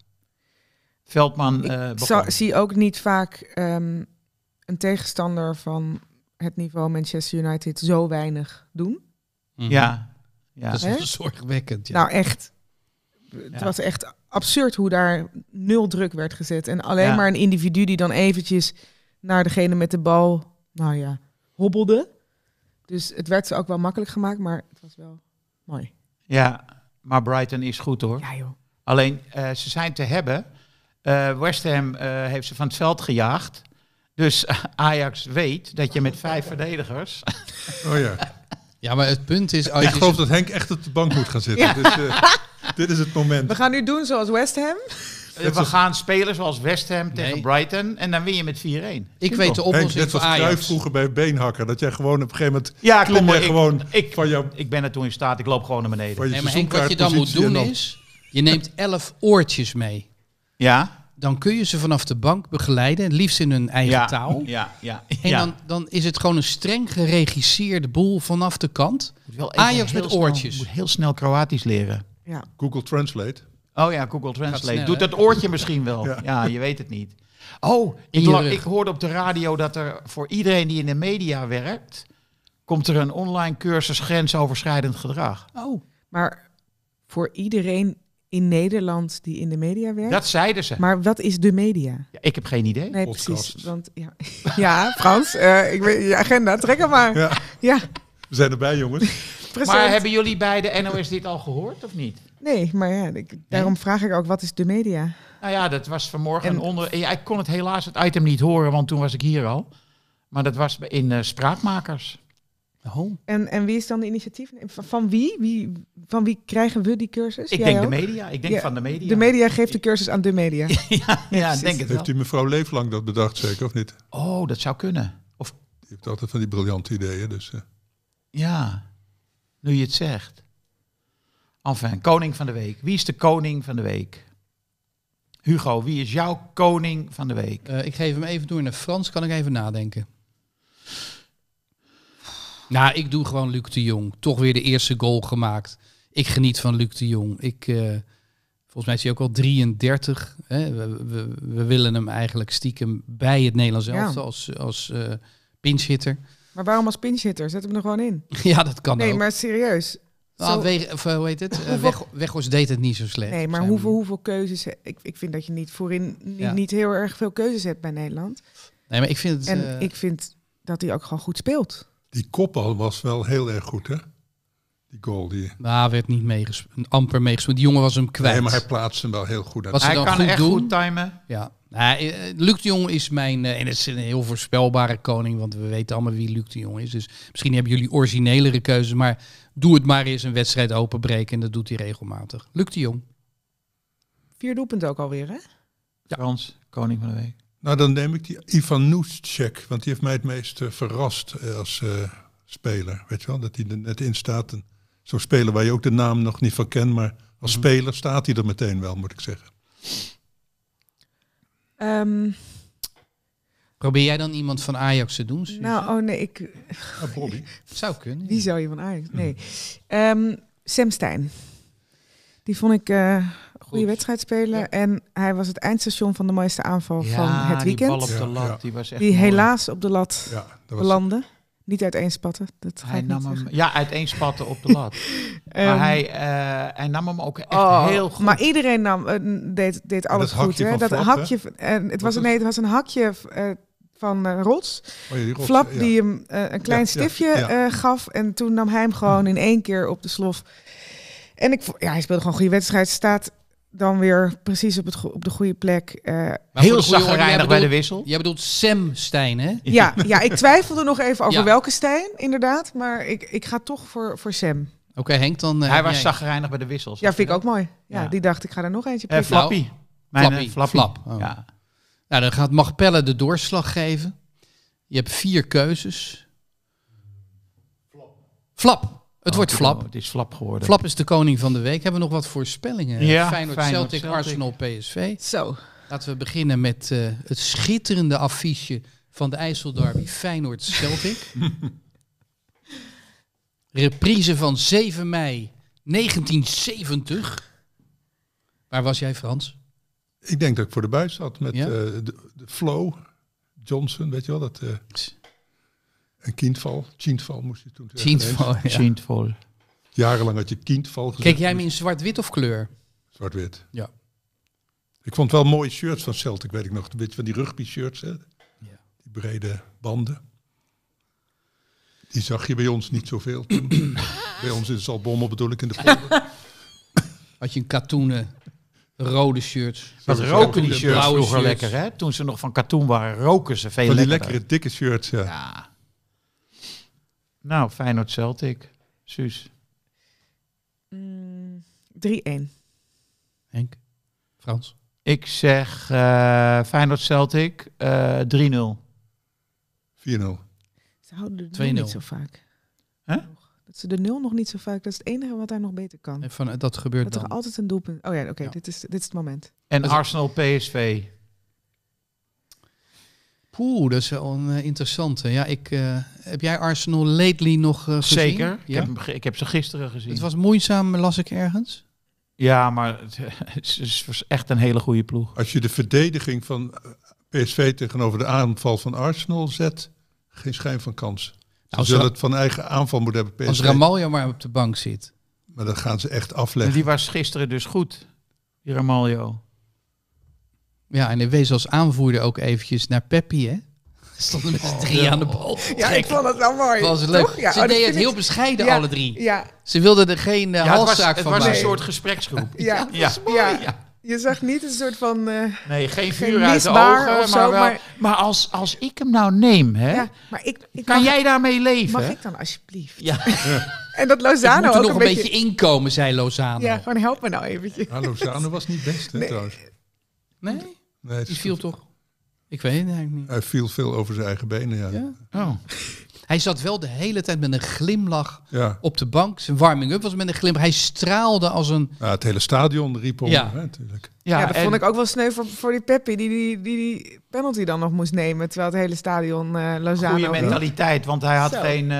Veldman uh, Ik eh, zie ook niet vaak ehm, een tegenstander van het niveau Manchester United zo weinig doen. Mhm. Ja. ja, dat is zorgwekkend. Ja. Nou echt, het was echt absurd hoe daar nul druk werd gezet. En alleen maar een individu die dan eventjes naar degene met de bal, nou ja, hobbelde. Dus het werd ze ook wel makkelijk gemaakt, maar het was wel mooi. Ja, maar Brighton is goed hoor. Ja, joh. Alleen eh, ze zijn te hebben uh, West Ham eh, heeft ze van het veld gejaagd. Dus Ajax weet dat je met vijf verdedigers. Oh ja. Ja, maar het punt is. Als ik geloof dat Henk echt op de bank moet gaan zitten. Dus, eh, dit is het moment. We gaan nu doen zoals West Ham. We gaan spelen zoals West Ham tegen Brighton en dan win je met 4-1. Ik weet de oplossing Henk, net voor vroeger bij Beenhakker, dat jij gewoon op een gegeven moment ja, klom ik, gewoon ik, van jou... Ik ben er toen in staat, ik loop gewoon naar beneden. Nee, Henk, wat je dan moet doen is, je neemt elf oortjes mee. Ja. Dan kun je ze vanaf de bank begeleiden, liefst in hun eigen taal. Ja, ja, ja. En dan, dan is het gewoon een streng geregisseerde boel vanaf de kant. Ajax met oortjes. Snel, moet heel snel Kroatisch leren. Ja. Google Translate. Oh ja, Google Translate. Doet dat oortje misschien wel. ja. ja, je weet het niet. Oh, ik, ik, hoorde op de radio dat er voor iedereen die in de media werkt, komt er een online cursus grensoverschrijdend gedrag. Oh. Maar voor iedereen in Nederland die in de media werkt. Dat zeiden ze. Maar wat is de media? Ja, ik heb geen idee. Nee, precies. Want, ja. ja Frans, eh, ik weet, je agenda, trek hem maar. Ja. We zijn erbij, jongens. maar hebben jullie bij de NOS dit al gehoord of niet? Nee, maar ja, daarom vraag ik ook, wat is de media? Nou ja, dat was vanmorgen en, onder... Ja, ik kon het helaas, het item niet horen, want toen was ik hier al. Maar dat was in uh, Spraakmakers. En, en wie is dan de initiatief? Van wie? wie? Van wie krijgen we die cursus? Ik denk de media. Ik denk van de media. De media geeft de cursus aan de media. ja, denk het wel. Heeft u mevrouw Leeflang dat bedacht zeker, of niet? Oh, dat zou kunnen. Of... je heeft altijd van die briljante ideeën, dus... Eh. Ja, nu je het zegt. Enfin, koning van de week. Wie is de koning van de week? Hugo, wie is jouw koning van de week? Eh, ik geef hem even door naar Frans, kan ik even nadenken. Nou, ik doe gewoon Luc de Jong. Toch weer de eerste goal gemaakt. Ik geniet van Luc de Jong. Ik, eh, volgens mij is hij ook al 33. Hè? We, we, willen hem eigenlijk stiekem bij het Nederlands elftal als, als uh, eh, pinchhitter. Maar waarom als pinchhitter? Zet hem er gewoon in. ja, dat kan Nee, maar serieus. Ah, of, eh, hoe heet het? Weg, Weghorst deed het niet zo slecht. Nee, maar hoeveel, hoeveel keuzes... Ik, ik vind dat je niet voorin niet, niet, heel erg veel keuzes hebt bij Nederland. Nee, maar ik vind het... En ik vind dat hij ook gewoon goed speelt. Die kop was wel heel erg goed, hè? Die goal die... Nou, werd niet meegespeeld. Amper meegespeeld. Die jongen was hem kwijt. Nee, maar hij plaatste hem wel heel goed. hij, kan echt goed timen. Ja. Nou, Luc Jong is mijn... Eh, en het is een heel voorspelbare koning, want we weten allemaal wie Luc Jong is. Dus misschien hebben jullie originelere keuzes, maar doe het maar eens een wedstrijd openbreken. En dat doet hij regelmatig. Luc de Jong. Vier doelpunten ook alweer, hè? Ja. Frans, koning van de week. Nou, dan neem ik die Ivan Noestchek, want die heeft mij het meest eh, verrast eh, als eh, speler. Weet je wel, dat hij er net in staat. Zo'n speler waar je ook de naam nog niet van kent, maar als mhm. speler staat hij er meteen wel, moet ik zeggen. Ehm. Probeer jij dan iemand van Ajax te doen? Nou, oh nee, ik. Ah, zou kunnen. Wie zou je van Ajax? Nee. Mm. Ehm, um, Stein. Die vond ik goede wedstrijd spelen. En hij was het eindstation van de mooiste aanval van het weekend. Die bal op de lat, die was echt Die helaas op de lat landen. Niet uiteenspatten. Dat hij nam hem, ja, uiteenspatten op de lat. maar ehm, hij, eh, hij nam hem ook echt oh, heel goed. Maar iedereen nam, uh, deed, deed alles goed. Hè? Dat hakje. En het, was, een, nee, het was een hakje eh, van oh rots. Flap die hem een klein ja, stiftje gaf. En toen nam hij hem gewoon in één keer op de slof. En ik, ja, hij speelde gewoon goede wedstrijd. Staat dan weer precies op, het op de goede plek. Eh, Heel zagrijnig bij de wissel. Jij bedoelt Sam Stijn, hè? Ja, ja ik twijfelde nog even over welke Stijn, inderdaad. Maar ik, ik ga toch voor, voor Sam. Oké, Henk, dan... Eh, Hij was zagrijnig bij de wissels. Ja, vind ik ook mooi. Ja, die dacht, ik ga er nog eentje eh, prikken. Uh, flappie. Mijn, flappie. Flap. Oh. Ja. Nou, dan gaat Magpelle de doorslag geven. Je hebt vier keuzes. Flap. Flap. Het oh, wordt Flap. Het is Flap geworden. Flap is de koning van de week. Hebben we nog wat voorspellingen? Ja, Feyenoord, Celtic, Arsenal, PSV. Zo. Laten we beginnen met eh, het schitterende affiche van de IJsselderby Feyenoord Celtic. Reprise van 7 mei 1970. Waar was jij, Frans? Ik denk dat ik voor de buis zat met eh, de, de, Flow Johnson, weet je wel dat. Eh, een kindval, kindval moest je toen zeggen. Kindval, kindval. Jarenlang had je kindval gezegd. Kijk jij hem in zwart-wit of kleur? Zwart-wit. Ja. Ik vond wel mooie shirts van Celtic, weet ik nog. Een beetje van die rugby shirts, hè? Ja. Die brede banden. Die zag je bij ons niet zoveel toen. bij ons in Zalbommel bedoel ik in de polder. Had je een katoenen rode shirt? Wat roken die shirts vroeger lekker, hè? Toen ze nog van katoen waren, roken ze veel van die lekkere dikke shirts, ja. ja. Nou, Feyenoord Celtic. Suus. Mm, 3-1. Henk. Frans. Ik zeg uh, Feyenoord Celtic uh, 3-0. 4-0. Ze houden de 2 niet zo vaak. Huh? Dat ze de nul nog niet zo vaak. Dat is het enige wat daar nog beter kan. En van, dat gebeurt dat er altijd een doelpunt. Oh ja, oké, dit, is, dit is het moment. En Arsenal PSV Oeh, dat is wel een eh, interessante. Ja, ik, eh, heb jij Arsenal lately nog eh, gezien? Zeker. Ik, heb, ik, heb, ze gisteren gezien. Het was moeizaam, las ik ergens. Ja, maar het, was echt een hele goede ploeg. Als je de verdediging van PSV tegenover de aanval van Arsenal zet, geen schijn van kans. Ze nou, als zullen het van eigen aanval moeten hebben. PSV. Als Ramalja maar op de bank zit. Maar dan gaan ze echt afleggen. die was gisteren dus goed, die Ramaljo. Ja, en in wees als aanvoerder ook eventjes naar Peppi, hè? Stonden met oh, z'n dus drie aan de bal. Ja, ik vond het wel mooi. Was het leuk. Ja, ze oh, deed deden het heel bescheiden, alle drie. Ja. Ze wilden er geen uh, eh, van het was, het was een soort gespreksgroep. ja, ja. Je zag niet een soort van... Eh, nee, geen vuur uit de ogen, of zo, maar, maar, als, als ik hem nou neem, hè, ja, maar ik, kan jij daarmee leven? Mag ik dan alsjeblieft? Ja. en dat Lozano ook nog een beetje... inkomen, zei Lozano. Ja, gewoon help me nou eventjes. Ja, Lozano was niet best, hè, nee. trouwens. Nee? Nee, die viel toch? Ik weet het eigenlijk niet. Hij viel veel over zijn eigen benen, ja. ja? Oh. Hij zat wel de hele tijd met een glimlach op de bank. Zijn warming-up was met een glimlach. Hij straalde als een... Ja, het hele stadion riep om ja. Hè, natuurlijk. Ja, dat vond ik ook wel sneu voor, voor die Peppi, die die, die penalty dan nog moest nemen. Terwijl het hele stadion uh, Lozano... die mentaliteit, want hij had geen... Eh,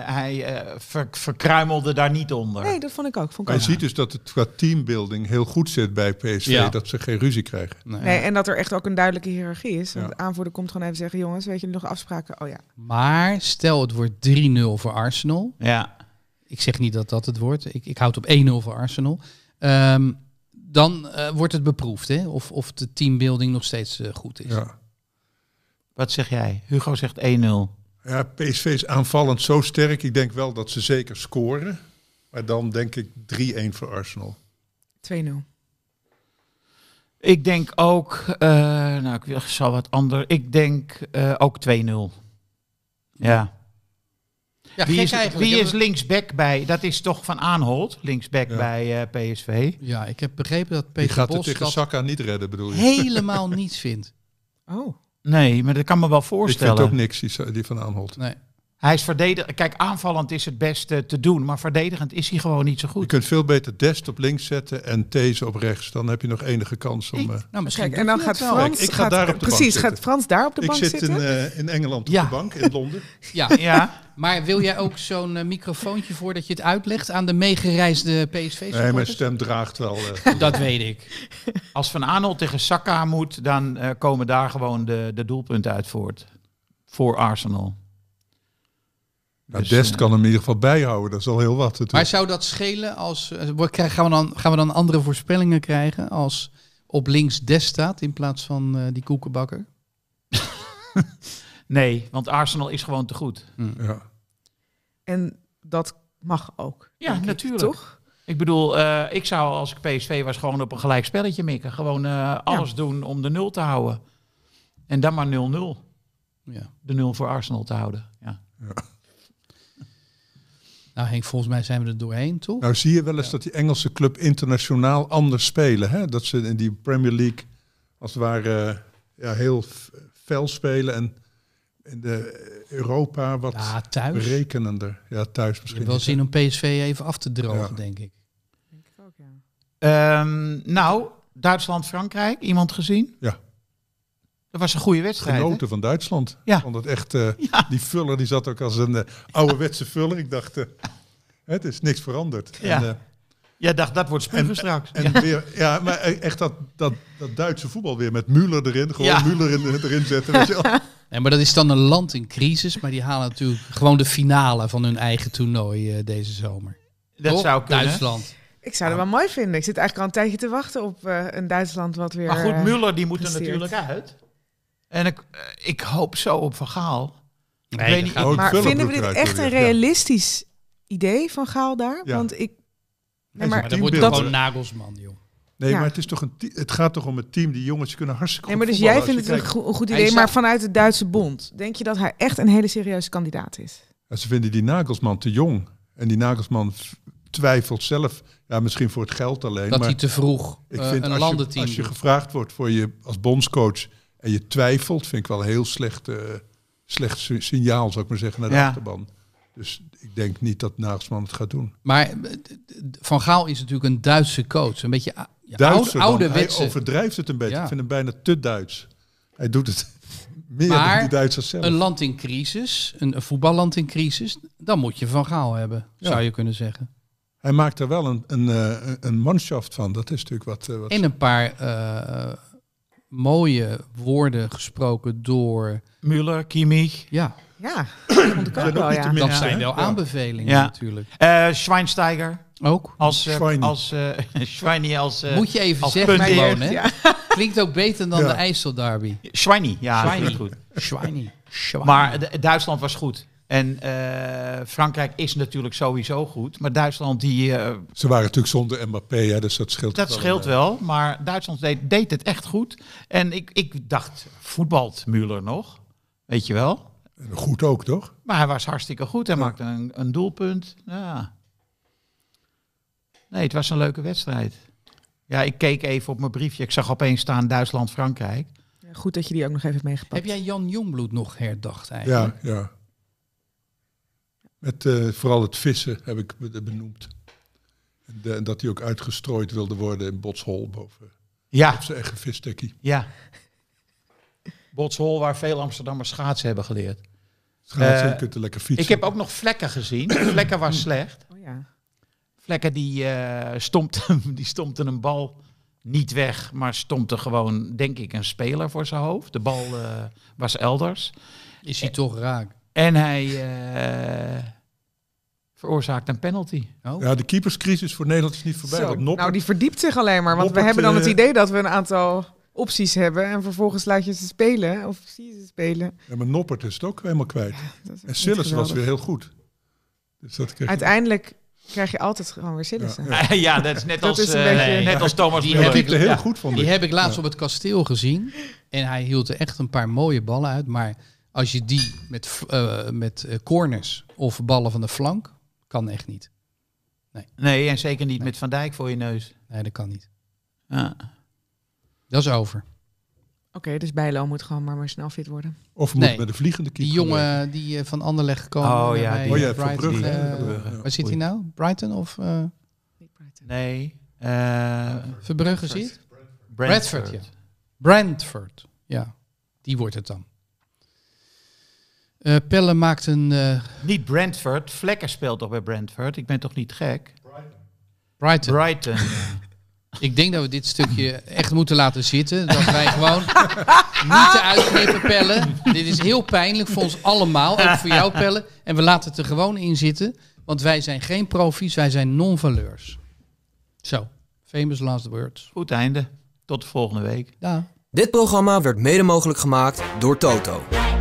hij uh, verkruimelde daar niet onder. Nee, dat vond ik ook. Vond ik je ziet dus dat het qua teambuilding heel goed zit bij PSV. Dat ze geen ruzie krijgen. Nee, nee, en dat er echt ook een duidelijke hiërarchie is. Want de aanvoerder komt gewoon even zeggen... Jongens, weet je nog afspraken? Oh ja. Maar stel het wordt 3-0 voor Arsenal. Ja. Ik zeg niet dat dat het wordt. Ik, ik houd op 1-0 voor Arsenal. Ehm, dan uh, wordt het beproefd hè? Of, of de teambuilding nog steeds eh, goed is. Ja. Wat zeg jij? Hugo zegt 1-0. Ja, PSV is aanvallend zo sterk. Ik denk wel dat ze zeker scoren. Maar dan denk ik 3-1 voor Arsenal. 2-0. Ik denk ook, uh, nou ik zal wat ander. Ik denk ook 2-0. Ja wie, is, wie is linksback bij? Dat is toch van Aanholt, linksback bij eh, PSV. Ja, ik heb begrepen dat PSV. Die gaat Bos het tegen Saka niet redden, bedoel je? Helemaal niets vindt. Oh. Nee, maar dat kan me wel voorstellen. Ik vind ook niks, die, die van Aanholt. Nee. Hij is verdedigend. Kijk, aanvallend is het beste eh, te doen, maar verdedigend is hij gewoon niet zo goed. Je kunt veel beter Dest op links zetten en These op rechts. Dan heb je nog enige kans om. Ik, eh, nou, misschien kijk, en dan gaat Frans. ik ga daar op de precies, gaat Frans daar op de ik bank zit zitten? In, uh, in Engeland op de bank, in Londen. Ja, ja. maar wil jij ook zo'n microfoontje voor dat je het uitlegt aan de meegereisde PSV? -supporters? Nee, mijn stem draagt wel. dat weet ik. Als Van Aanholt tegen Saka moet, dan komen daar gewoon de, de doelpunten uit voort. Voor Arsenal. Nou, dus, Dest eh, kan hem in ieder geval bijhouden, dat is al heel wat. Natuurlijk. Maar zou dat schelen als. Eh, gaan we, dan, gaan we dan andere voorspellingen krijgen als op links Dest staat in plaats van eh, die koekenbakker? nee, want Arsenal is gewoon te goed. Hm. Ja. En dat mag ook. Ja, natuurlijk. Ik, toch? Ik bedoel, ik zou als ik PSV was gewoon op een gelijk spelletje mikken. Gewoon alles doen om de nul te houden. En dan maar 0-0. Ja. De nul voor Arsenal te houden. ja. ja. Nou volgens mij zijn we er doorheen, toe. Nou zie je wel eens dat die Engelse club internationaal anders spelen. Hè? Dat ze in die Premier League als het ware ja, heel fel spelen en in de Europa wat ja, thuis. berekenender. Ja, thuis misschien. Ik wel zin om PSV even af te drogen, denk ik. Denk ik ook, ja. Ehm, nou, Duitsland-Frankrijk, iemand gezien? Ja. Dat was een goede wedstrijd. Genoten van Duitsland. Ja. Want het echt, eh, die vuller die zat ook als een uh, ouderwetse vuller. Ik dacht, eh, het is niks veranderd. Ja. Jij dacht, dat wordt spugen straks. En ja. Weer, ja, maar e- echt dat, dat, dat Duitse voetbal weer met Müller erin. Gewoon ja. Müller erin zetten. Weet maar dat is dan een land in crisis. Maar die halen natuurlijk gewoon de finale van hun eigen toernooi deze zomer. Dat zou kunnen. Duitsland. Ik zou het wel mooi vinden. Ik zit eigenlijk al een tijdje te wachten op een Duitsland wat weer... Maar goed, Müller die moet er natuurlijk uit. En ik, eh, ik hoop zo op Van Gaal. Ik weet niet, maar, vinden we dit echt een realistisch idee van Gaal daar? Want ik... Nee, maar, maar dan moet gewoon Nagelsman, joh. Nee, maar het, is toch een het gaat toch om het team. Die jongens kunnen hartstikke Nee, maar dus jij vindt het een, goed idee, maar vanuit het Duitse bond. Denk je dat hij echt een hele serieuze kandidaat is? ze vinden die Nagelsman te jong. En die Nagelsman twijfelt zelf. Ja, misschien voor het geld alleen. Dat hij te vroeg eh, een als landenteam... als je gevraagd wordt voor je als bondscoach en je twijfelt, vind ik wel een heel slecht, eh, slecht signaal, zou ik maar zeggen, naar de achterban. Dus ik denk niet dat Nagelsman het gaat doen. Maar eh, Van Gaal is natuurlijk een Duitse coach. Een beetje ja, oude, Hij overdrijft het een beetje. Ik vind hem bijna te Duits. Hij doet het meer dan die Duitsers zelf. een land in crisis, een, voetballand in crisis, dan moet je Van Gaal hebben, zou je kunnen zeggen. Hij maakt er wel een, een, eh, een manschaft van. Dat is natuurlijk wat... wat een paar mooie woorden gesproken door... Müller, Kimmich. Ja. Ja, dat, zijn wel aanbevelingen ja. natuurlijk. Uh, Schweinsteiger. Ook. Als, uh, eh, als uh, Schweini als... Uh, Moet je even zeggen gewoon, hè? Klinkt ook beter dan de IJsselderby. Schweini, ja. Schweini. Goed. Maar Duitsland was goed. En eh, Frankrijk is natuurlijk sowieso goed. Maar Duitsland die... Eh, Ze waren natuurlijk zonder Mbappé, hè, dus dat scheelt Dat wel scheelt eh, wel, maar Duitsland deed, deed, het echt goed. En ik, ik dacht, voetbalt Müller nog? Weet je wel? goed ook, toch? Maar hij was hartstikke goed. Hij maakte een, een doelpunt. Ja. Nee, het was een leuke wedstrijd. Ja, ik keek even op mijn briefje. Ik zag opeens staan Duitsland-Frankrijk. goed dat je die ook nog even hebt meegepakt. Heb jij Jan Jongbloed nog herdacht eigenlijk? Ja, ja. Met eh, vooral het vissen heb ik benoemd. En, dat die ook uitgestrooid wilde worden in Botshol boven. Ja. Op zijn echt Ja. Botshol waar veel Amsterdammers schaatsen hebben geleerd. Schaatsen, uh, kunt er lekker fietsen. Ik heb ook nog vlekken gezien. vlekken was slecht. Oh ja. Vlekken die, uh, stompte, die stompte een bal niet weg, maar stompte gewoon, denk ik, een speler voor zijn hoofd. De bal was elders. Is hij toch raak? En hij uh, veroorzaakt een penalty. Oh. Ja, de keeperscrisis voor Nederland is niet voorbij. Noppert, nou, die verdiept zich alleen maar. Want we hebben dan het eh, idee dat we een aantal opties hebben. En vervolgens laat je ze spelen. Of zie je ze spelen. Ja, maar Noppert is het ook helemaal kwijt. en Sillis was weer heel goed. Dus Uiteindelijk krijg je altijd gewoon weer Sillissen. Ja, dat is net als, is eh, beetje... net als Thomas die heb ik, heel goed van. Die heb ik laatst op het kasteel gezien. En hij hield er echt een paar mooie ballen uit. Maar als je die met, uh, met eh, corners of ballen van de flank, kan echt niet. Nee, nee en zeker niet met Van Dijk voor je neus. Nee, dat kan niet. Dat is over. Oké, dus Bijlo moet gewoon maar, maar snel fit worden. Of moet nee. bij de vliegende kiezen. Die jongen die eh, van Anderlecht gekomen. Oh ja, die, oh, ja Brighton, Brugge, Waar zit hij nou? Brighton of? Nee. Uh, Verbrugge zit? Brentford. Brentford, ja. Brentford, ja. Die wordt het dan. Uh, Pelle maakt een... Eh, niet Brentford. Vlekker speelt toch bij Brentford? Ik ben toch niet gek? Brighton. Brighton. Ik denk dat we dit stukje echt moeten laten zitten. Dat wij gewoon niet te uitknippen pellen. Dit is heel pijnlijk voor ons allemaal, ook voor jou pellen. En we laten het er gewoon in zitten. Want wij zijn geen profies, wij zijn non-valeurs. Zo, famous last words. Goed einde. Tot de volgende week. Ja. Dit programma werd mede mogelijk gemaakt door Toto.